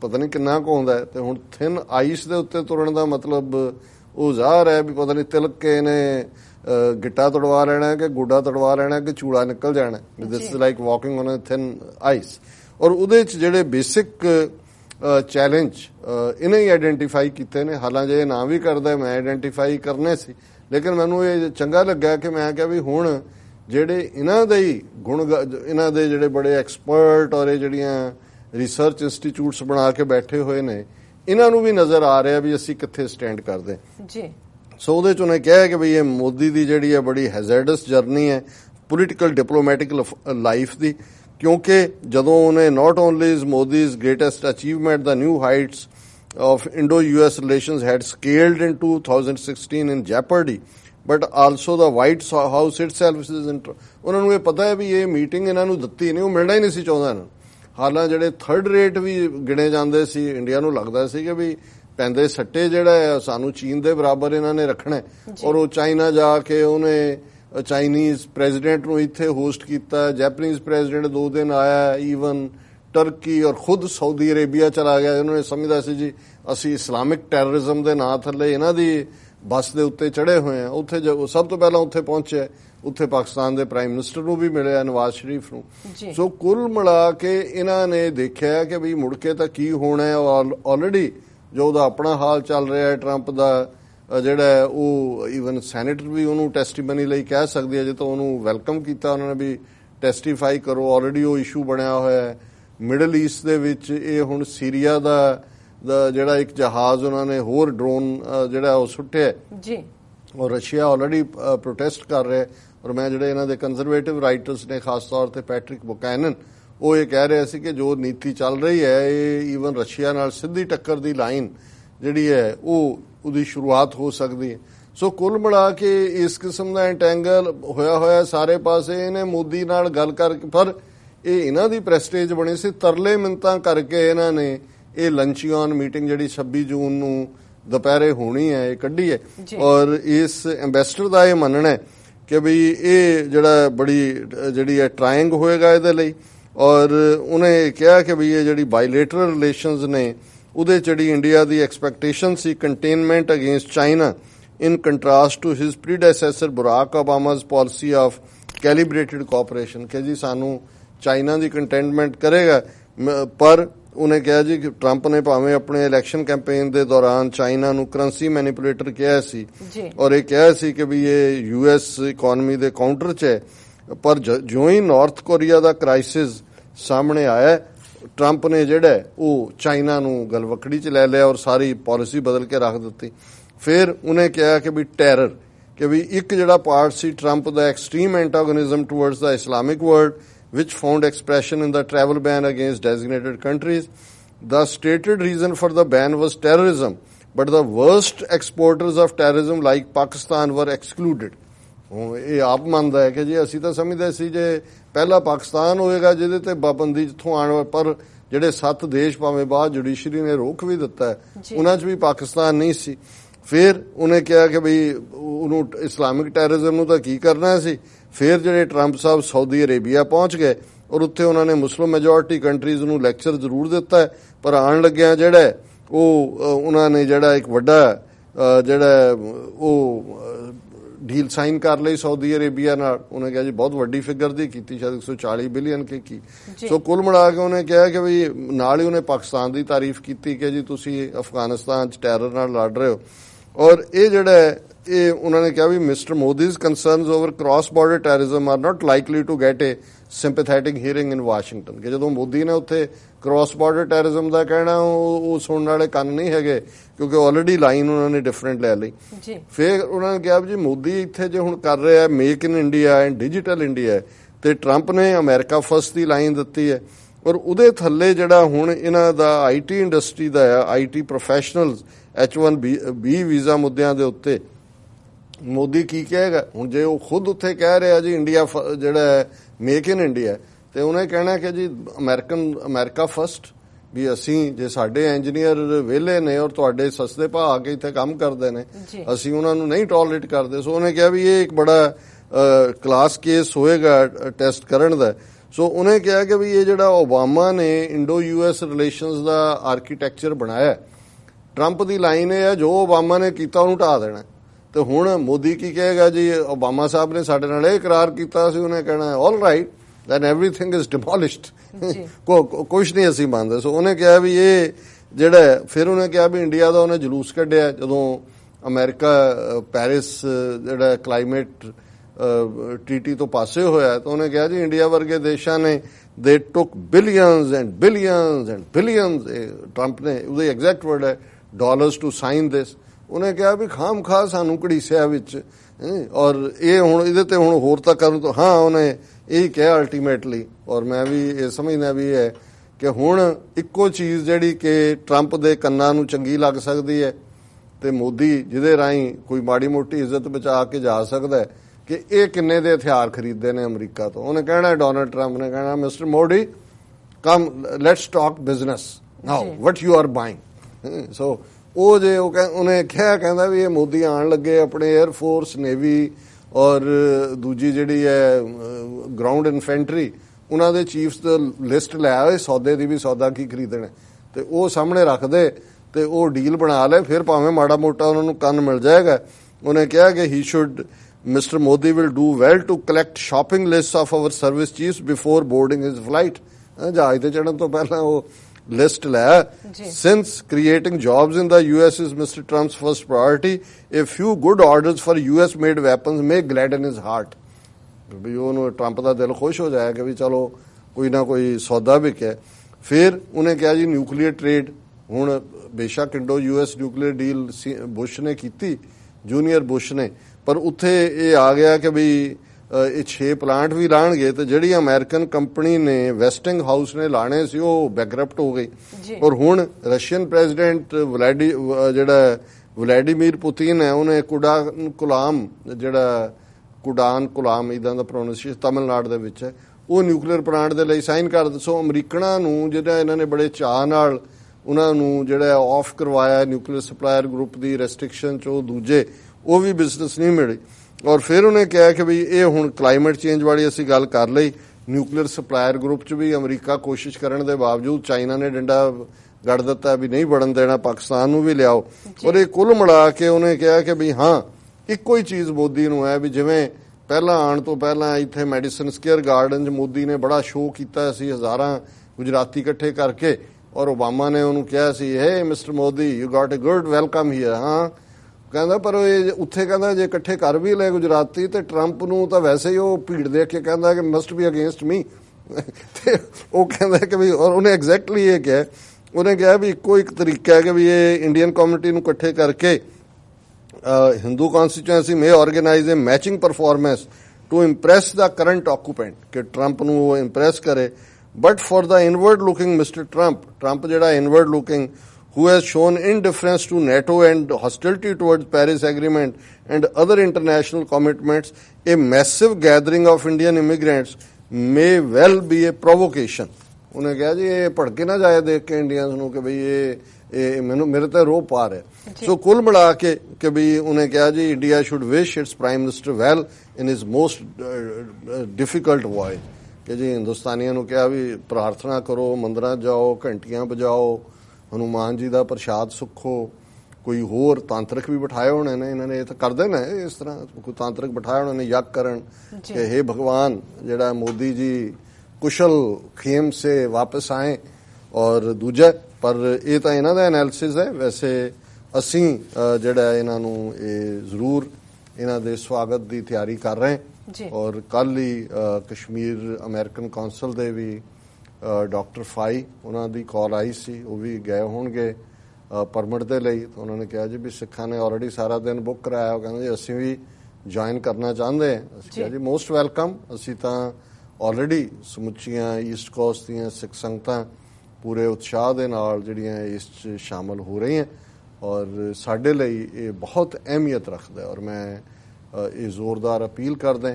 ਪਤਾ ਨਹੀਂ ਕਿੰਨਾ ਕੁ ਹੁੰਦਾ ਤੇ ਹੁਣ ਥਿਨ ਆਈਸ ਦੇ ਉੱਤੇ ਤੁਰਨ ਦਾ ਮਤਲਬ ਉਹ ਜ਼ਾਹਰ ਹੈ ਵੀ ਪਤਾ ਨਹੀਂ ਤਿਲਕ ਕੇ ਨੇ ਗਿੱਟਾ ਤੜਵਾ ਲੈਣਾ ਕਿ ਗੋਡਾ ਤੜਵਾ ਲੈਣਾ ਕਿ ਚੂੜਾ ਨਿਕਲ ਜਾਣਾ this is like walking on a thin ice ਔਰ ਉਹਦੇ ਚ ਜਿਹੜੇ ਬੇਸਿਕ ਚੈਲੰਜ ਇਹਨੇ ਹੀ ਆਇਡੈਂਟੀਫਾਈ ਕੀਤੇ ਨੇ ਹਾਲਾਂਕਿ ਇਹ ਨਾਂ ਵੀ ਕਰਦਾ ਮੈਂ ਆਇਡੈਂਟੀਫਾਈ ਕਰਨੇ ਸੀ ਲੇਕਿਨ ਮੈਨੂੰ ਇਹ ਚੰਗਾ ਲੱਗਾ ਕਿ ਮੈਂ ਕਿਹਾ ਵੀ ਹੁਣ ਜਿਹੜੇ ਇਹਨਾਂ ਦੇ ਹੀ ਗੁਣ ਇਹਨਾਂ ਦੇ ਜਿਹੜੇ ਬੜੇ ਐਕਸਪਰਟ ਔਰ ਇਹ ਜਿਹੜੀਆਂ ਰਿਸਰਚ ਇੰਸਟੀਚਿਊਟਸ ਬਣਾ ਕੇ ਬੈਠੇ ਹੋਏ ਨੇ ਇਹਨਾਂ ਨੂੰ ਵੀ ਨਜ਼ਰ ਆ ਰਿਹਾ ਵੀ ਅਸੀਂ ਕਿੱਥੇ ਸਟੈਂਡ ਕਰਦੇ ਜੀ ਸੋ ਉਹਦੇ ਚ ਉਹਨੇ ਕਿਹਾ ਕਿ ਭਈ ਇਹ ਮੋਦੀ ਦੀ ਜਿਹੜੀ ਹੈ ਬੜੀ ਹੈਜ਼ਰਡਸ ਜਰਨੀ ਹੈ ਪੋਲਿਟੀਕਲ ਡਿਪਲੋਮੈਟਿਕ ਲਾਈਫ ਦੀ ਕਿਉਂਕਿ ਜਦੋਂ ਉਹਨੇ not only Modi's greatest achievement the new heights of Indo US relations had scaled in 2016 in jeopardy but also the White House itself is in ਉਹਨਾਂ ਨੂੰ ਇਹ ਪਤਾ ਹੈ ਵੀ ਇਹ ਮੀਟਿੰਗ ਇਹਨਾਂ ਨੂੰ ਦਿੱਤੀ ਨਹੀਂ ਉਹ ਮਿਲਣਾ ਹੀ ਨਹੀਂ ਸੀ ਚਾਹੁੰਦਾ ਇਹਨਾਂ ਹਾਲਾਂ ਜਿਹੜੇ ਥਰਡ ਰੇਟ ਵੀ ਗਿਣੇ ਜਾਂਦੇ ਸੀ ਇੰਡੀਆ ਨੂੰ ਲੱਗਦਾ ਸੀ ਕਿ ਵੀ ਪੈਂਦੇ ਸੱਟੇ ਜਿਹੜਾ ਸਾਨੂੰ ਚੀਨ ਦੇ ਬਰਾਬਰ ਇਹਨਾਂ ਨੇ ਰੱਖਣਾ ਔਰ ਉਹ ਚਾਈਨਾ ਜਾ ਕੇ ਉਹਨੇ ਚਾਈਨੀਜ਼ ਪ੍ਰੈਜ਼ੀਡੈਂਟ ਨੂੰ ਇੱਥੇ ਹੋਸਟ ਕੀਤਾ ਜਾਪਾਨੀਜ਼ ਪ੍ਰੈਜ਼ੀਡੈਂਟ ਦੋ ਦਿਨ ਆਇਆ ਈਵਨ ਤੁਰਕੀ ਔਰ ਖੁਦ ਸਾਊਦੀ ਅਰੇਬੀਆ ਚਲਾ ਗਿਆ ਉਹਨਾਂ ਨੇ ਸਮਝਦਾ ਸੀ ਜੀ ਅਸੀਂ ਇਸਲਾਮਿਕ ਟੈਰਰਿਜ਼ਮ ਦੇ ਨਾਂ ਥੱਲੇ ਇਹਨਾਂ ਦੀ ਬੱਸ ਦੇ ਉੱਤੇ ਚੜੇ ਹੋਏ ਆ ਉੱਥੇ ਜੋ ਸਭ ਤੋਂ ਪਹਿਲਾਂ ਉੱਥੇ ਪਹੁੰਚਿਆ ਉੱਥੇ ਪਾਕਿਸਤਾਨ ਦੇ ਪ੍ਰਾਈਮ ਮਿਨਿਸਟਰ ਨੂੰ ਵੀ ਮਿਲਿਆ ਨਵਾਜ਼ ਸ਼ਰੀਫ ਨੂੰ ਸੋ ਕੁੱਲ ਮਿਲਾ ਕੇ ਇਹਨਾਂ ਨੇ ਦੇਖਿਆ ਕਿ ਵੀ ਮੁੜ ਕੇ ਤਾਂ ਕੀ ਹੋਣਾ ਹੈ ਆਲਰੇਡੀ ਜੋ ਉਹਦਾ ਆਪਣਾ ਹਾਲ ਚੱਲ ਰਿਹਾ ਹੈ ਟਰੰਪ ਦਾ ਜਿਹੜਾ ਉਹ ਇਵਨ ਸੈਨੇਟਰ ਵੀ ਉਹਨੂੰ ਟੈਸਟੀਮਨੀ ਲਈ ਕਹਿ ਸਕਦੀ ਹੈ ਜੇ ਤਾਂ ਉਹਨੂੰ ਵੈਲਕਮ ਕੀਤਾ ਉਹਨਾਂ ਨੇ ਵੀ ਟੈਸਟੀਫਾਈ ਕਰੋ ਆਲਰੇਡੀ ਉਹ ਇਸ਼ੂ ਬਣਿਆ ਹੋਇਆ ਹੈ ਮਿਡਲ ਈਸਟ ਦੇ ਵਿੱਚ ਇਹ ਹੁਣ ਸੀਰੀਆ ਦਾ ਜਿਹੜਾ ਇੱਕ ਜਹਾਜ਼ ਉਹਨਾਂ ਨੇ ਹੋਰ ਡਰੋਨ ਜਿਹੜਾ ਉਹ ਸੁੱਟਿਆ ਜੀ ਔਰ ਰਸ਼ੀਆ ਆਲਰੇਡੀ ਪ੍ਰੋਟੈਸਟ ਕਰ ਰਿਹਾ ਔਰ ਮੈਂ ਜਿਹੜੇ ਇਹਨਾਂ ਦੇ ਕੰਜ਼ਰਵੇਟਿਵ ਰਾਈਟਰਸ ਨੇ ਖਾਸ ਤੌਰ ਤੇ ਪੈਟ੍ਰਿਕ ਬੁਕੈਨਨ ਉਹ ਇਹ ਕਹਿ ਰਹੇ ਸੀ ਕਿ ਜੋ ਨੀਤੀ ਚੱਲ ਰਹੀ ਹੈ ਇਹ ਈਵਨ ਰਸ਼ੀਆ ਨਾਲ ਸਿੱਧੀ ਟੱਕਰ ਦੀ ਲਾਈਨ ਜਿਹੜੀ ਹੈ ਉਹ ਉਹਦੀ ਸ਼ੁਰੂਆਤ ਹੋ ਸਕਦੀ ਹੈ ਸੋ ਕੁੱਲ ਮਿਲਾ ਕੇ ਇਸ ਕਿਸਮ ਦਾ ਐਂਟੈਂਗਲ ਹੋਇਆ ਹੋਇਆ ਸਾਰੇ ਪਾਸੇ ਇਹਨੇ ਮੋਦੀ ਨਾਲ ਗੱਲ ਕਰਕੇ ਪਰ ਇਹ ਇਹਨਾਂ ਦੀ ਪ੍ਰੈਸਟੇਜ ਬਣੀ ਸੀ ਤਰਲੇ ਮਿੰਤਾਂ ਕਰਕੇ ਇਹਨਾਂ ਨੇ ਇਹ ਲੰਚੀਓਨ ਮੀਟਿੰਗ ਜਿਹੜੀ 26 ਜੂਨ ਨੂੰ ਦੁਪਹਿਰੇ ਹੋਣੀ ਹੈ ਇਹ ਕੱਢੀ ਹੈ ਔਰ ਇਸ ਐਮਬੈਸਡਰ ਦਾ ਇਹ ਮੰਨਣਾ ਹੈ ਕਿ ਵੀ ਇਹ ਜਿਹੜਾ ਬੜੀ ਜਿਹੜੀ ਹੈ ਟ੍ਰਾਇੰਗ ਹੋਏਗਾ ਇਹਦੇ ਲਈ ਔਰ ਉਹਨੇ ਕਿਹਾ ਕਿ ਵੀ ਇਹ ਜਿਹੜੀ ਬਾਇਲੇਟਰਲ ਰਿਲੇਸ਼ਨਸ ਨੇ ਉਹਦੇ ਚੜੀ ਇੰਡੀਆ ਦੀ ਐਕਸਪੈਕਟੇਸ਼ਨ ਸੀ containment against China in contrast to his predecessor Barack Obama's policy of calibrated cooperation ਕਿ ਜੀ ਸਾਨੂੰ ਚਾਈਨਾ ਦੀ ਕੰਟੇਨਮੈਂਟ ਕਰੇਗਾ ਪਰ ਉਹਨੇ ਕਿਹਾ ਜੀ ਕਿ ਟਰੰਪ ਨੇ ਭਾਵੇਂ ਆਪਣੇ ਇਲੈਕਸ਼ਨ ਕੈਂਪੇਨ ਦੇ ਦੌਰਾਨ ਚਾਈਨਾ ਨੂੰ ਕਰੰਸੀ ਮੈਨੀਪੂਲੇਟਰ ਕਿਹਾ ਸੀ ਔਰ ਇਹ ਕਿਹਾ ਸੀ ਕਿ ਵੀ ਇਹ ਯੂਐਸ ਇਕਨੋਮੀ ਦੇ ਕਾਊਂਟਰ 'ਚ ਹੈ ਪਰ ਜਿਉਂ ਹੀ ਨਾਰਥ ਕੋਰੀਆ ਦਾ ਕ੍ਰਾਈਸਿਸ ਸਾਹਮਣੇ ਆਇਆ ਟਰੰਪ ਨੇ ਜਿਹੜਾ ਉਹ ਚਾਈਨਾ ਨੂੰ ਗਲਵਕੜੀ 'ਚ ਲੈ ਲਿਆ ਔਰ ਸਾਰੀ ਪਾਲਿਸੀ ਬਦਲ ਕੇ ਰੱਖ ਦਿੱਤੀ ਫਿਰ ਉਹਨੇ ਕਿਹਾ ਕਿ ਵੀ ਟੈਰਰ ਕਿ ਵੀ ਇੱਕ ਜਿਹੜਾ ਪਾਰਟ ਸੀ ਟਰੰਪ ਦਾ extreme antagonism towards the Islamic world which found expression in the travel ban against designated countries. The stated reason for the ban was terrorism, but the worst exporters of terrorism like Pakistan were excluded. ਇਹ ਆਪ ਮੰਨਦਾ ਹੈ ਕਿ ਜੀ ਅਸੀਂ ਤਾਂ ਸਮਝਦੇ ਸੀ ਜੇ ਪਹਿਲਾ ਪਾਕਿਸਤਾਨ ਹੋਏਗਾ ਜਿਹਦੇ ਤੇ ਬਾਬੰਦੀ ਜਿੱਥੋਂ ਆਣ ਪਰ ਜਿਹੜੇ ਸੱਤ ਦੇਸ਼ ਭਾਵੇਂ ਬਾਅਦ ਜੁਡੀਸ਼ਰੀ ਨੇ ਰੋਕ ਵੀ ਦਿੱਤਾ ਉਹਨਾਂ 'ਚ ਵੀ ਪਾਕਿਸਤਾਨ ਨਹੀਂ ਸੀ ਫਿਰ ਉਹਨੇ ਕਿਹਾ ਕਿ ਭਈ ਉਹਨੂੰ ਇਸਲਾਮਿਕ ਟੈਰਰਿਜ਼ਮ ਨੂੰ ਤਾਂ ਕੀ ਕਰਨਾ ਸੀ ਫਿਰ ਜਿਹੜੇ ਟਰੰਪ ਸਾਹਿਬ ਸਾਊਦੀ ਅਰੇਬੀਆ ਪਹੁੰਚ ਗਏ ਔਰ ਉੱਥੇ ਉਹਨਾਂ ਨੇ ਮੁਸਲਮ ਮੈਜੋਰਟੀ ਕੰਟਰੀਜ਼ ਨੂੰ ਲੈਕਚਰ ਜ਼ਰੂਰ ਦਿੱਤਾ ਪਰ ਆਣ ਲੱਗਿਆ ਜਿਹੜਾ ਉਹ ਉਹਨਾਂ ਨੇ ਜਿਹੜਾ ਇੱਕ ਵੱਡਾ ਜਿਹੜਾ ਉਹ ਡੀਲ ਸਾਈਨ ਕਰ ਲਈ ਸਾਊਦੀ ਅਰੇਬੀਆ ਨਾਲ ਉਹਨੇ ਕਿਹਾ ਜੀ ਬਹੁਤ ਵੱਡੀ ਫਿਗਰ ਦੀ ਕੀਤੀ ਸ਼ਾਇਦ 140 ਬਿਲੀਅਨ ਕੇ ਕੀ ਸੋ ਕੁੱਲ ਮਿਲਾ ਕੇ ਉਹਨੇ ਕਿਹਾ ਕਿ ਵੀ ਨਾਲ ਹੀ ਉਹਨੇ ਪਾਕਿਸਤਾਨ ਦੀ ਤਾਰੀਫ ਕੀਤੀ ਕਿ ਜੀ ਤੁਸੀਂ ਅਫਗਾਨਿਸਤਾਨ 'ਚ ਟੈਰਰ ਨਾਲ ਲੜ ਰਹੇ ਹੋ ਔਰ ਇਹ ਜਿਹੜਾ ਇਹ ਉਹਨਾਂ ਨੇ ਕਿਹਾ ਵੀ Mr Modi's concerns over cross border terrorism are not likely to get a sympathetic hearing in Washington ਕਿ ਜਦੋਂ ਮੋਦੀ ਨੇ ਉੱਥੇ ਕ੍ਰਾਸ ਬਾਰਡਰ ਟੈਰਰਿਜ਼ਮ ਦਾ ਕਹਿਣਾ ਉਹ ਸੁਣਨ ਵਾਲੇ ਕੰਨ ਨਹੀਂ ਹੈਗੇ ਕਿਉਂਕਿ ਆਲਰੇਡੀ ਲਾਈਨ ਉਹਨਾਂ ਨੇ ਡਿਫਰੈਂਟ ਲੈ ਲਈ ਜੀ ਫਿਰ ਉਹਨਾਂ ਨੇ ਕਿਹਾ ਜੀ ਮੋਦੀ ਇੱਥੇ ਜੇ ਹੁਣ ਕਰ ਰਿਹਾ ਹੈ make in India and digital India ਤੇ ਟਰੰਪ ਨੇ ਅਮਰੀਕਾ ਫਸਟ ਦੀ ਲਾਈਨ ਦਿੱਤੀ ਹੈ ਔਰ ਉਹਦੇ ਥੱਲੇ ਜਿਹੜਾ ਹੁਣ ਇਹਨਾਂ ਦਾ ਆਈਟੀ ਇੰਡਸਟਰੀ ਦਾ ਹੈ ਆਈਟੀ ਪ੍ਰੋਫੈਸ਼ਨਲਸ H1B ਵੀਜ਼ਾ ਮੁੱਦਿਆਂ ਦੇ ਉੱਤੇ ਮੋਦੀ ਕੀ ਕਹੇਗਾ ਹੁਣ ਜੇ ਉਹ ਖੁਦ ਉੱਥੇ ਕਹਿ ਰਿਹਾ ਜੀ ਇੰਡੀਆ ਜਿਹੜਾ ਹੈ ਮੇਕ ਇਨ ਇੰਡੀਆ ਤੇ ਉਹਨੇ ਕਹਿਣਾ ਕਿ ਜੀ ਅਮਰੀਕਨ ਅਮਰੀਕਾ ਫਸਟ ਵੀ ਅਸੀਂ ਜੇ ਸਾਡੇ ਇੰਜੀਨੀਅਰ ਵਿਹਲੇ ਨੇ ਔਰ ਤੁਹਾਡੇ ਸਸਤੇ ਭਾਅ ਆ ਕੇ ਇੱਥੇ ਕੰਮ ਕਰਦੇ ਨੇ ਅਸੀਂ ਉਹਨਾਂ ਨੂੰ ਨਹੀਂ ਟੋਲਰੇਟ ਕਰਦੇ ਸੋ ਉਹਨੇ ਕਿਹਾ ਵੀ ਇਹ ਇੱਕ ਬੜਾ ਕਲਾਸ ਕੇਸ ਹੋਏਗਾ ਟੈਸਟ ਕਰਨ ਦਾ ਸੋ ਉਹਨੇ ਕਿਹਾ ਕਿ ਵੀ ਇਹ ਜਿਹੜਾ ਓਬਾਮਾ ਨੇ ਇੰਡੋ ਯੂਐਸ ਰਿਲੇਸ਼ਨਸ ਦਾ ਆਰਕੀਟੈਕਚਰ ਬਣਾਇਆ ਟਰੰਪ ਦੀ ਲਾਈਨ ਇਹ ਹੈ ਜੋ ਓਬਾਮਾ ਨੇ ਕੀਤਾ ਉਹਨੂੰ ਢਾ ਦੇਣਾ ਤੇ ਹੁਣ ਮੋਦੀ ਕੀ ਕਹੇਗਾ ਜੀ ਓਬਾਮਾ ਸਾਹਿਬ ਨੇ ਸਾਡੇ ਨਾਲ ਇਹ ਇਕਰਾਰ ਕੀਤਾ ਸੀ ਉਹਨੇ ਕਹਿਣਾ all right then everything is demolished ਕੁਝ ਨਹੀਂ ਅਸੀਂ ਮੰਨਦੇ ਸੋ ਉਹਨੇ ਕਿਹਾ ਵੀ ਇਹ ਜਿਹੜਾ ਫਿਰ ਉਹਨੇ ਕਿਹਾ ਵੀ ਇੰਡੀਆ ਦਾ ਉਹਨੇ ਜਲੂਸ ਕੱਢਿਆ ਜਦੋਂ ਅਮਰੀਕਾ ਪੈਰਿਸ ਜਿਹੜਾ ਕਲਾਈਮੇਟ ਟ੍ਰੀਟੀ ਤੋਂ ਪਾਸੇ ਹੋਇਆ ਤਾਂ ਉਹਨੇ ਕਿਹਾ ਜੀ ਇੰਡੀਆ ਵਰਗੇ ਦੇਸ਼ਾਂ ਨੇ ਦੇ ਟੁਕ billions and billions and billions Trump ਨੇ ਉਹਦੇ ਐਗਜ਼ੈਕਟ ਵਰਡ ਹੈ ਡਾਲਰਸ ਟੂ ਸਾਈਨ ਥਿਸ ਉਹਨੇ ਕਿਹਾ ਵੀ ਖਾਮ ਖਾ ਸਾਨੂੰ ਘੜੀਸਿਆ ਵਿੱਚ ਔਰ ਇਹ ਹੁਣ ਇਹਦੇ ਤੇ ਹੁਣ ਹੋਰ ਤਾਂ ਕਰਨ ਤੋਂ ਹਾਂ ਉਹਨੇ ਇਹ ਕਿਹਾ ਅਲਟੀਮੇਟਲੀ ਔਰ ਮੈਂ ਵੀ ਇਹ ਸਮਝਦਾ ਵੀ ਹੈ ਕਿ ਹੁਣ ਇੱਕੋ ਚੀਜ਼ ਜਿਹੜੀ ਕਿ ਟਰੰਪ ਦੇ ਕੰਨਾਂ ਨੂੰ ਚੰਗੀ ਲੱਗ ਸਕਦੀ ਹੈ ਤੇ ਮੋਦੀ ਜਿਹਦੇ ਰਾਹੀਂ ਕੋਈ ਮਾੜੀ ਮੋਟੀ ਇੱਜ਼ਤ ਬਚਾ ਕੇ ਜਾ ਸਕਦਾ ਹੈ ਕਿ ਇਹ ਕਿੰਨੇ ਦੇ ਹਥਿਆਰ ਖਰੀਦਦੇ ਨੇ ਅਮਰੀਕਾ ਤੋਂ ਉਹਨੇ ਕਹਿਣਾ ਡੋਨਲਡ ਟਰੰਪ ਨੇ ਕਹਿਣਾ Mr Modi come let's talk business now what you are buying so ਉਹ ਜੇ ਉਹ ਉਹਨੇ ਕਿਹਾ ਕਹਿੰਦਾ ਵੀ ਇਹ ਮੋਦੀ ਆਣ ਲੱਗੇ ਆਪਣੇ 에ਅਰ ਫੋਰਸ ਨੇਵੀ ਔਰ ਦੂਜੀ ਜਿਹੜੀ ਹੈ ਗਰਾਊਂਡ ਇਨਫੈਂਟਰੀ ਉਹਨਾਂ ਦੇ ਚੀਫਸ ਦਾ ਲਿਸਟ ਲਿਆ ਹੋਏ ਸੌਦੇ ਦੀ ਵੀ ਸੌਦਾ ਕੀ ਖਰੀਦਣਾ ਤੇ ਉਹ ਸਾਹਮਣੇ ਰੱਖਦੇ ਤੇ ਉਹ ਡੀਲ ਬਣਾ ਲੈ ਫਿਰ ਭਾਵੇਂ ਮਾੜਾ ਮੋਟਾ ਉਹਨਾਂ ਨੂੰ ਕੰਨ ਮਿਲ ਜਾਏਗਾ ਉਹਨੇ ਕਿਹਾ ਕਿ he should Mr Modi will do well to collect shopping lists of our service chiefs before boarding his flight ਜਹਾਜ਼ ਤੇ ਚੜਨ ਤੋਂ ਪਹਿਲਾਂ ਉਹ ਲਿਸਟ ਲੈ since creating jobs in the US is Mr Trump's first priority a few good orders for S made weapons may gladden his heart ਵੀ ਉਹਨੂੰ Trump ਦਾ ਦਿਲ ਖੁਸ਼ ਹੋ ਜਾਇਆ ਕਿ ਵੀ ਚਲੋ ਕੋਈ ਨਾ ਕੋਈ ਸੌਦਾ ਵੀ ਕਿ ਫਿਰ ਉਹਨੇ ਕਿਹਾ ਜੀ ਨਿਊਕਲੀਅਰ ਟ੍ਰੇਡ ਹੁਣ ਬੇਸ਼ੱਕ Indo US nuclear deal Bush ਨੇ ਕੀਤੀ ਜੂਨੀਅਰ ਬੁਸ਼ ਨੇ ਪਰ ਉੱਥੇ ਇਹ ਆ ਗਿਆ ਕਿ ਵੀ ਇਹ 6 ਪਲਾਂਟ ਵੀ ਲਾਣਗੇ ਤੇ ਜਿਹੜੀ ਅਮਰੀਕਨ ਕੰਪਨੀ ਨੇ ਵੈਸਟਿੰਗ ਹਾਊਸ ਨੇ ਲਾਣੇ ਸੀ ਉਹ ਬੈਕਰਪਟ ਹੋ ਗਈ ਔਰ ਹੁਣ ਰਸ਼ੀਅਨ ਪ੍ਰੈਜ਼ੀਡੈਂਟ ਵਲਾਡੀ ਜਿਹੜਾ ਵਲਾਡੀਮੀਰ ਪੁਤਿਨ ਹੈ ਉਹਨੇ ਕੁਡਾ ਕੁਲਾਮ ਜਿਹੜਾ ਕੁਡਾਨ ਕੁਲਾਮ ਇਦਾਂ ਦਾ ਪ੍ਰੋਨੰਸੀਏਸ਼ਨ ਤਮਿਲਨਾਡੂ ਦੇ ਵਿੱਚ ਹੈ ਉਹ ਨਿਊਕਲੀਅਰ ਪਲਾਂਟ ਦੇ ਲਈ ਸਾਈਨ ਕਰ ਦਸੋ ਅਮਰੀਕਨਾਂ ਨੂੰ ਜਿਹੜਾ ਇਹਨਾਂ ਨੇ ਬੜੇ ਚਾਹ ਨਾਲ ਉਹਨਾਂ ਨੂੰ ਜਿਹੜਾ ਆਫ ਕਰਵਾਇਆ ਨਿਊਕਲੀਅਰ ਸਪਲਾਇਰ ਗਰੁੱਪ ਦੀ ਰੈਸਟ੍ਰਿਕਸ਼ਨ ਚੋਂ ਦੂਜੇ ਉਹ ਵੀ ਬਿਜ਼ਨਸ ਨਹੀਂ ਮਿਲੇ ਔਰ ਫਿਰ ਉਹਨੇ ਕਿਹਾ ਕਿ ਵੀ ਇਹ ਹੁਣ ਕਲਾਈਮੇਟ ਚੇਂਜ ਵਾਲੀ ਅਸੀਂ ਗੱਲ ਕਰ ਲਈ ਨਿਊਕਲੀਅਰ ਸਪਲਾਇਰ ਗਰੁੱਪ 'ਚ ਵੀ ਅਮਰੀਕਾ ਕੋਸ਼ਿਸ਼ ਕਰਨ ਦੇ ਬਾਵਜੂਦ ਚਾਈਨਾ ਨੇ ਡੰਡਾ ਗੜ ਦਿੱਤਾ ਵੀ ਨਹੀਂ ਵੜਨ ਦੇਣਾ ਪਾਕਿਸਤਾਨ ਨੂੰ ਵੀ ਲਿਆਓ ਔਰ ਇਹ ਕੁੱਲ ਮਿਲਾ ਕੇ ਉਹਨੇ ਕਿਹਾ ਕਿ ਵੀ ਹਾਂ ਇੱਕੋ ਹੀ ਚੀਜ਼ ਮੋਦੀ ਨੂੰ ਹੈ ਵੀ ਜਿਵੇਂ ਪਹਿਲਾਂ ਆਣ ਤੋਂ ਪਹਿਲਾਂ ਇੱਥੇ ਮੈਡੀਸਨ ਸਕੁਅਰ ਗਾਰਡਨ 'ਚ ਮੋਦੀ ਨੇ ਬੜਾ ਸ਼ੋਅ ਕੀਤਾ ਸੀ ਹਜ਼ਾਰਾਂ ਗੁਜਰਾਤੀ ਇਕੱਠੇ ਕਰਕੇ ਔਰ ਓਬਾਮਾ ਨੇ ਉਹਨੂੰ ਕਿਹਾ ਸੀ ਹੈ Mr Modi you got a good welcome here ਹਾਂ ਕਹਿੰਦਾ ਪਰ ਇਹ ਉੱਥੇ ਕਹਿੰਦਾ ਜੇ ਇਕੱਠੇ ਕਰ ਵੀ ਲੈ ਗੁਜਰਾਤੀ ਤੇ ਟਰੰਪ ਨੂੰ ਤਾਂ ਵੈਸੇ ਹੀ ਉਹ ਭੀੜ ਦੇਖ ਕੇ ਕਹਿੰਦਾ ਕਿ ਮਸਟ ਬੀ ਅਗੇਂਸਟ ਮੀ ਤੇ ਉਹ ਕਹਿੰਦਾ ਕਿ ਵੀ ਔਰ ਉਹਨੇ ਐਗਜ਼ੈਕਟਲੀ ਇਹ ਕਿਹਾ ਉਹਨੇ ਕਿਹਾ ਵੀ ਇੱਕੋ ਇੱਕ ਤਰੀਕਾ ਹੈ ਕਿ ਵੀ ਇਹ ਇੰਡੀਅਨ ਕਮਿਊਨਿਟੀ ਨੂੰ ਇਕੱਠੇ ਕਰਕੇ Hindu constituency may organise a matching performance to Impress the current ਆਕੂਪੈਂਟ ਕਿ 트럼ਪ ਨੂੰ ਉਹ ਇੰਪ੍ਰੈਸ ਕਰੇ but for the inward looking mister 트럼ਪ 트럼ਪ ਜਿਹੜਾ inward looking who has shown indifference to NATO and hostility towards Paris Agreement and other international commitments, a massive gathering of Indian immigrants may well be a provocation. ਉਹਨੇ ਕਿਹਾ ਜੀ ਇਹ ਭੜਕੇ ਨਾ ਜਾਏ ਦੇਖ ਕੇ Indians ਨੂੰ ਕਿ ਭਈ ਇਹ ਇਹ ਮੈਨੂੰ ਮੇਰੇ ਤੇ ਰੋ ਪਾ ਰਿਹਾ ਸੋ ਕੁੱਲ ਮਿਲਾ ਕੇ ਕਿ ਵੀ ਉਹਨੇ ਕਿਹਾ ਜੀ India should wish its prime minister well in his most difficult voice ਕਿ ਜੀ ਹਿੰਦੁਸਤਾਨੀਆਂ ਨੂੰ ਕਿਹਾ ਵੀ ਪ੍ਰਾਰਥਨਾ ਕਰੋ ਮੰਦਰਾਂ ਜਾਓ ਘੰਟੀਆਂ ਬਜਾਓ ਹਨੂਮਾਨ ਜੀ ਦਾ ਪ੍ਰਸ਼ਾਦ ਸੁਖੋ ਕੋਈ ਹੋਰ ਤਾਂਤਰਿਕ ਵੀ ਬਿਠਾਏ ਹੋਣੇ ਨੇ ਇਹਨਾਂ ਨੇ ਇਹ ਤਾਂ ਕਰਦੇ ਨੇ ਇਸ ਤਰ੍ਹਾਂ ਕੋਈ ਤਾਂਤਰਿਕ ਬਿਠਾਏ ਹੋਣੇ ਨੇ ਯੱਗ ਕਰਨ ਕਿ हे ਭਗਵਾਨ ਜਿਹੜਾ ਮੋਦੀ ਜੀ ਕੁਸ਼ਲ ਖੇਮ ਸੇ ਵਾਪਸ ਆਏ ਔਰ ਦੂਜਾ ਪਰ ਇਹ ਤਾਂ ਇਹਨਾਂ ਦਾ ਐਨਾਲਿਸਿਸ ਹੈ ਵੈਸੇ ਅਸੀਂ ਜਿਹੜਾ ਇਹਨਾਂ ਨੂੰ ਇਹ ਜ਼ਰੂਰ ਇਹਨਾਂ ਦੇ ਸਵਾਗਤ ਦੀ ਤਿਆਰੀ ਕਰ ਰਹੇ ਹਾਂ ਔਰ ਕੱਲ ਹੀ ਕਸ਼ਮੀਰ ਅਮਰੀਕਨ ਕਾਉਂਸਲ ਦੇ ਵੀ ਡਾਕਟਰ ਫਾਈ ਉਹਨਾਂ ਦੀ ਕਾਲ ਆਈ ਸੀ ਉਹ ਵੀ ਗਏ ਹੋਣਗੇ ਪਰਮਿਟ ਦੇ ਲਈ ਤਾਂ ਉਹਨਾਂ ਨੇ ਕਿਹਾ ਜੀ ਵੀ ਸਿੱਖਾਂ ਨੇ ਆਲਰੇਡੀ ਸਾਰਾ ਦਿਨ ਬੁੱਕ ਕਰਾਇਆ ਉਹ ਕਹਿੰਦੇ ਜੀ ਅਸੀਂ ਵੀ ਜੁਆਇਨ ਕਰਨਾ ਚਾਹੁੰਦੇ ਅਸੀਂ ਕਿਹਾ ਜੀ ਮੋਸਟ ਵੈਲਕਮ ਅਸੀਂ ਤਾਂ ਆਲਰੇਡੀ ਸਮੁੱਚੀਆਂ ਈਸਟ ਕੋਸਟ ਦੀਆਂ ਸਿੱਖ ਸੰਗਤਾਂ ਪੂਰੇ ਉਤਸ਼ਾਹ ਦੇ ਨਾਲ ਜਿਹੜੀਆਂ ਇਸ ਚ ਸ਼ਾਮਲ ਹੋ ਰਹੀਆਂ ਔਰ ਸਾਡੇ ਲਈ ਇਹ ਬਹੁਤ ਅਹਿਮੀਅਤ ਰੱਖਦਾ ਹੈ ਔਰ ਮੈਂ ਇਹ ਜ਼ੋਰਦਾਰ ਅਪੀਲ ਕਰਦਾ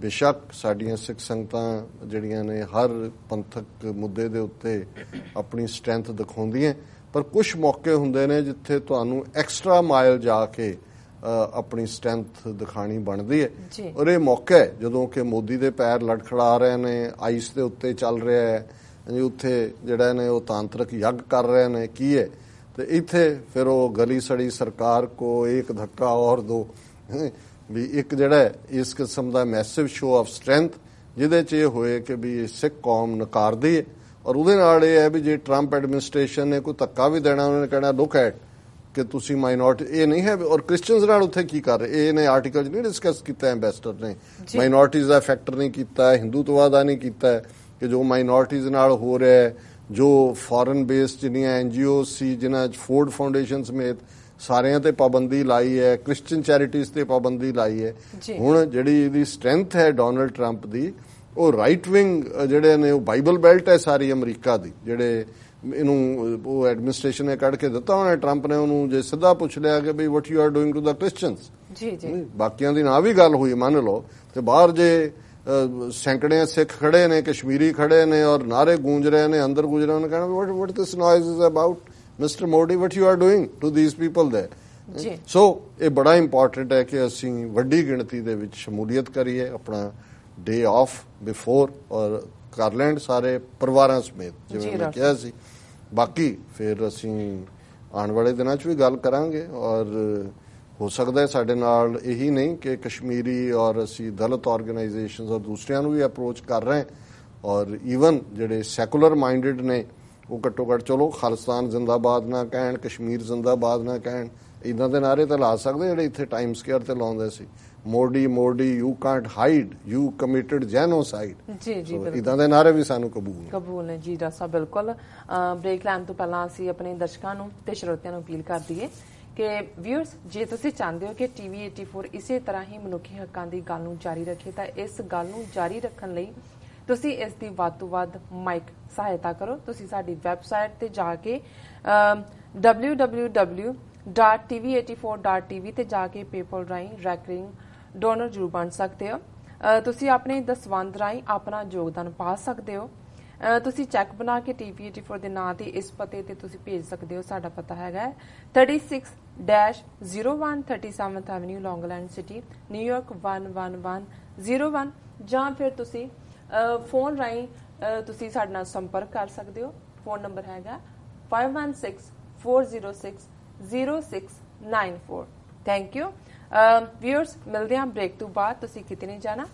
ਬੇਸ਼ੱਕ ਸਾਡੀਆਂ ਸਿੱਖ ਸੰਗਤਾਂ ਜਿਹੜੀਆਂ ਨੇ ਹਰ ਪੰਥਕ ਮੁੱਦੇ ਦੇ ਉੱਤੇ ਆਪਣੀ ਸਟਰੈਂਥ ਦਿਖਾਉਂਦੀਆਂ ਪਰ ਕੁਝ ਮੌਕੇ ਹੁੰਦੇ ਨੇ ਜਿੱਥੇ ਤੁਹਾਨੂੰ ਐਕਸਟਰਾ ਮਾਈਲ ਜਾ ਕੇ ਆਪਣੀ ਸਟਰੈਂਥ ਦਿਖਾਣੀ ਬਣਦੀ ਹੈ ਔਰ ਇਹ ਮੌਕਾ ਹੈ ਜਦੋਂ ਕਿ ਮੋਦੀ ਦੇ ਪੈਰ ਲੜਖੜਾ ਰਹੇ ਨੇ ਆਈਸ ਦੇ ਉੱਤੇ ਚੱਲ ਰਿਹਾ ਹੈ ਜੀ ਉੱਥੇ ਜਿਹੜਾ ਨੇ ਉਹ ਤਾਂਤਰਿਕ ਯੱਗ ਕਰ ਰਹੇ ਨੇ ਕੀ ਹੈ ਤੇ ਇੱਥੇ ਫਿਰ ਉਹ ਗਲੀ ਸੜੀ ਸਰਕਾਰ ਕੋ ਇੱਕ ਧੱਕਾ ਔਰ ਦੋ ਵੀ ਇੱਕ ਜਿਹੜਾ ਇਸ ਕਿਸਮ ਦਾ ਮੈਸਿਵ ਸ਼ੋ ਆਫ ਸਟਰੈਂਥ ਜਿਹਦੇ 'ਚ ਇਹ ਹੋਏ ਕਿ ਵੀ ਸਿੱਖ ਕੌਮ ਨਕਾਰਦੀ ਹੈ ਔਰ ਉਹਦੇ ਨਾਲ ਇਹ ਹੈ ਵੀ ਜੇ ਟਰੰਪ ਐਡਮਿਨਿਸਟ੍ਰੇਸ਼ਨ ਨੇ ਕੋਈ ਧੱਕਾ ਵੀ ਦੇਣਾ ਉਹਨਾਂ ਨੇ ਕਹਿਣਾ ਲੁੱਕ ਐਟ ਕਿ ਤੁਸੀਂ ਮਾਈਨੋਰਟੀ ਇਹ ਨਹੀਂ ਹੈ ਔਰ ਕ੍ਰਿਸਚੀਅਨਸ ਨਾਲ ਉੱਥੇ ਕੀ ਕਰ ਰਹੇ ਇਹ ਨੇ ਆਰਟੀਕਲ ਨਹੀਂ ਡਿਸਕਸ ਕੀਤਾ ਐਮਬੈਸਡਰ ਨੇ ਮਾਈਨੋਰਟੀਜ਼ ਦਾ ਫੈਕਟਰ ਨਹੀਂ ਕੀਤਾ ਹੈ ਹਿੰਦੂਤਵਾਦ ਦਾ ਨਹੀਂ ਕੀਤਾ ਕਿ ਜੋ ਮਾਈਨੋਰਟੀਜ਼ ਨਾਲ ਹੋ ਰਿਹਾ ਹੈ ਜੋ ਫੋਰਨ ਬੇਸਡ ਜਿਹੜੀਆਂ ਐਨਜੀਓ ਸੀ ਜਿਨ੍ਹਾਂ ਚ ਫੋਰਡ ਫਾਊਂਡੇਸ਼ਨਸ ਮੇਤ ਸਾਰਿਆਂ ਤੇ ਪਾਬੰਦੀ ਲਾਈ ਹੈ ਕ੍ਰਿਸਚੀਅਨ ਚੈਰਿਟੀਜ਼ ਤੇ ਪਾਬੰਦੀ ਲਾਈ ਹੈ ਹੁਣ ਜਿਹੜੀ ਇਹਦੀ ਸਟਰੈਂਥ ਹੈ ਡੋਨਲਡ ਟਰੰਪ ਦੀ ਉਹ ਰਾਈਟ ਵਿੰਗ ਜਿਹੜੇ ਨੇ ਉਹ ਬਾਈਬਲ ਬੈਲਟ ਹੈ ਸਾਰੀ ਅਮਰੀਕਾ ਦੀ ਜਿਹੜੇ ਇਹਨੂੰ ਉਹ ਐਡਮਿਨਿਸਟ੍ਰੇਸ਼ਨ ਨੇ ਕੱਢ ਕੇ ਦਿੱਤਾ ਉਹਨੇ ਟਰੰਪ ਨੇ ਉਹਨੂੰ ਜੇ ਸਿੱਧਾ ਪੁੱਛ ਲਿਆ ਕਿ ਬਈ what you are doing to the Christians ਜੀ ਜੀ ਬਾਕੀਆਂ ਦੀ ਨਾ ਵੀ ਗੱਲ ਹੋਈ ਮੰਨ ਲਓ ਤੇ ਬਾਹਰ ਜੇ ਸੈਂਕੜੇ ਸਿੱਖ ਖੜੇ ਨੇ ਕਸ਼ਮੀਰੀ ਖੜੇ ਨੇ ਔਰ ਨਾਰੇ ਗੂੰਜ ਰਹੇ ਨੇ ਅੰਦਰ ਗੂੰਜ ਰਹੇ ਨੇ ਕਹਿੰਦੇ what what this noise is about Mr Modi what you are doing to these people ਦੇ ਸੋ ਇਹ ਬੜਾ ਇੰਪੋਰਟੈਂਟ ਹੈ ਕਿ ਅਸੀਂ ਵੱਡੀ ਗਿਣਤੀ ਦੇ ਵਿੱਚ ਸ਼ਮੂਲੀਅਤ ਕਰੀਏ ਆਪਣਾ ਡੇ ਆਫ ਬਿਫੋਰ ਔਰ ਕਾਰਲੈਂਡ ਸਾਰੇ ਪਰਿਵਾਰਾਂ ਸਮੇਤ ਜਿਵੇਂ ਮੈਂ ਕਿਹਾ ਸੀ ਬਾਕੀ ਫਿਰ ਅਸੀਂ ਆਉਣ ਵਾਲੇ ਦਿਨਾਂ 'ਚ ਵੀ ਗੱਲ ਕਰਾਂਗੇ ਔਰ ਹੋ ਸਕਦਾ ਹੈ ਸਾਡੇ ਨਾਲ ਇਹੀ ਨਹੀਂ ਕਿ ਕਸ਼ਮੀਰੀ ਔਰ ਅਸੀਂ ਦਲਿਤ ਆਰਗੇਨਾਈਜੇਸ਼ਨਸ ਔਰ ਦੂਸਰਿਆਂ ਨੂੰ ਵੀ ਅਪਰੋਚ ਕਰ ਰਹੇ ਹਾਂ ਔਰ ਈਵਨ ਜਿਹੜੇ ਸੈਕੂਲਰ ਮਾਈਂਡਡ ਨੇ ਉਹ ਘੱਟੋ ਘੱਟ ਚਲੋ ਖਾਲਿਸਤਾਨ ਜ਼ਿੰਦਾਬਾਦ ਨਾ ਕਹਿਣ ਕਸ਼ਮੀਰ ਜ਼ਿੰਦਾਬਾਦ ਨਾ ਕਹਿਣ ਇਦਾਂ ਦੇ ਨਾਰੇ ਤਾਂ ਲਾ ਸਕਦੇ ਜਿਹੜੇ ਇੱਥੇ ਟਾਈਮ ਸਕੁਅਰ ਤੇ ਲਾਉਂਦੇ ਸੀ Modi Modi you can't hide you committed genocide ਜੀ ਜੀ ਬਿਲਕੁਲ ਇਦਾਂ ਦੇ ਨਾਰੇ ਵੀ ਸਾਨੂੰ ਕਬੂਲ ਨੇ ਕਬੂਲ ਨੇ ਜੀ ਰਸਾ ਬਿਲਕੁਲ ਬ੍ਰੇਕ ਲੈਣ ਤੋਂ ਪਹਿਲਾਂ ਅਸੀਂ ਆਪਣੇ ਦਰਸ਼ਕਾਂ ਨੂੰ ਤੇ ਸਰੋਤਿਆਂ ਨੂੰ ਅਪੀਲ ਕਰ ਦਈਏ ਕਿ ਵਿਊਅਰਸ ਜੇ ਤੁਸੀਂ ਚਾਹੁੰਦੇ ਹੋ ਕਿ ਟੀਵੀ 84 ਇਸੇ ਤਰ੍ਹਾਂ ਹੀ ਮਨੁੱਖੀ ਹੱਕਾਂ ਦੀ ਗੱਲ ਨੂੰ ਜਾਰੀ ਰੱਖੇ ਤਾਂ ਇਸ ਗੱਲ ਨੂੰ ਜਾਰੀ ਰੱਖਣ ਲਈ ਤੁਸੀਂ ਇਸ ਦੀ ਵੱਧ ਤੋਂ ਵੱਧ ਮਾਈਕ ਸਹਾਇਤਾ ਕਰੋ ਤੁਸੀਂ ਸਾਡੀ ਵੈਬਸਾਈਟ ਤੇ ਜਾ ਕੇ www.tv84.tv ਤੇ ਜਾ ਕੇ ਪੇਪਲ ਰਾਈ ਰੈਕਰਿੰਗ ਡੋਨਰ ਜਰੂਰ ਬਣ ਸਕਦੇ ਹੋ ਤੁਸੀਂ ਆਪਣੇ ਦਸਵੰਦ ਰਾਈ ਆਪਣਾ ਯੋਗਦਾਨ ਪਾ ਸਕਦੇ ਹੋ ਤੁਸੀਂ ਚੈੱਕ ਬਣਾ ਕੇ TV84 ਦੇ ਨਾਂ ਤੇ ਇਸ ਪਤੇ ਤੇ ਤੁਸੀਂ ਭੇਜ ਸਕਦੇ ਹੋ ਸਾਡਾ ਪਤਾ ਹੈਗਾ 36-01 Avenue Longland City New York 11101 ਜਾਂ ਫਿਰ ਤੁਸੀਂ ਫੋਨ ਰਾਈ ਤੁਸੀਂ ਸਾਡੇ ਨਾਲ ਸੰਪਰਕ ਕਰ ਸਕਦੇ ਹੋ ਫੋਨ ਨੰਬਰ ਹੈਗਾ 5164060694 ਥੈਂਕ ਯੂ ਵੀਅਰਸ ਮਿਲਦੇ ਹਾਂ ਬ੍ਰੇਕ ਤੋਂ ਬਾਅਦ ਤੁਸੀਂ ਕਿਤੇ ਨਹੀਂ ਜਾਣਾ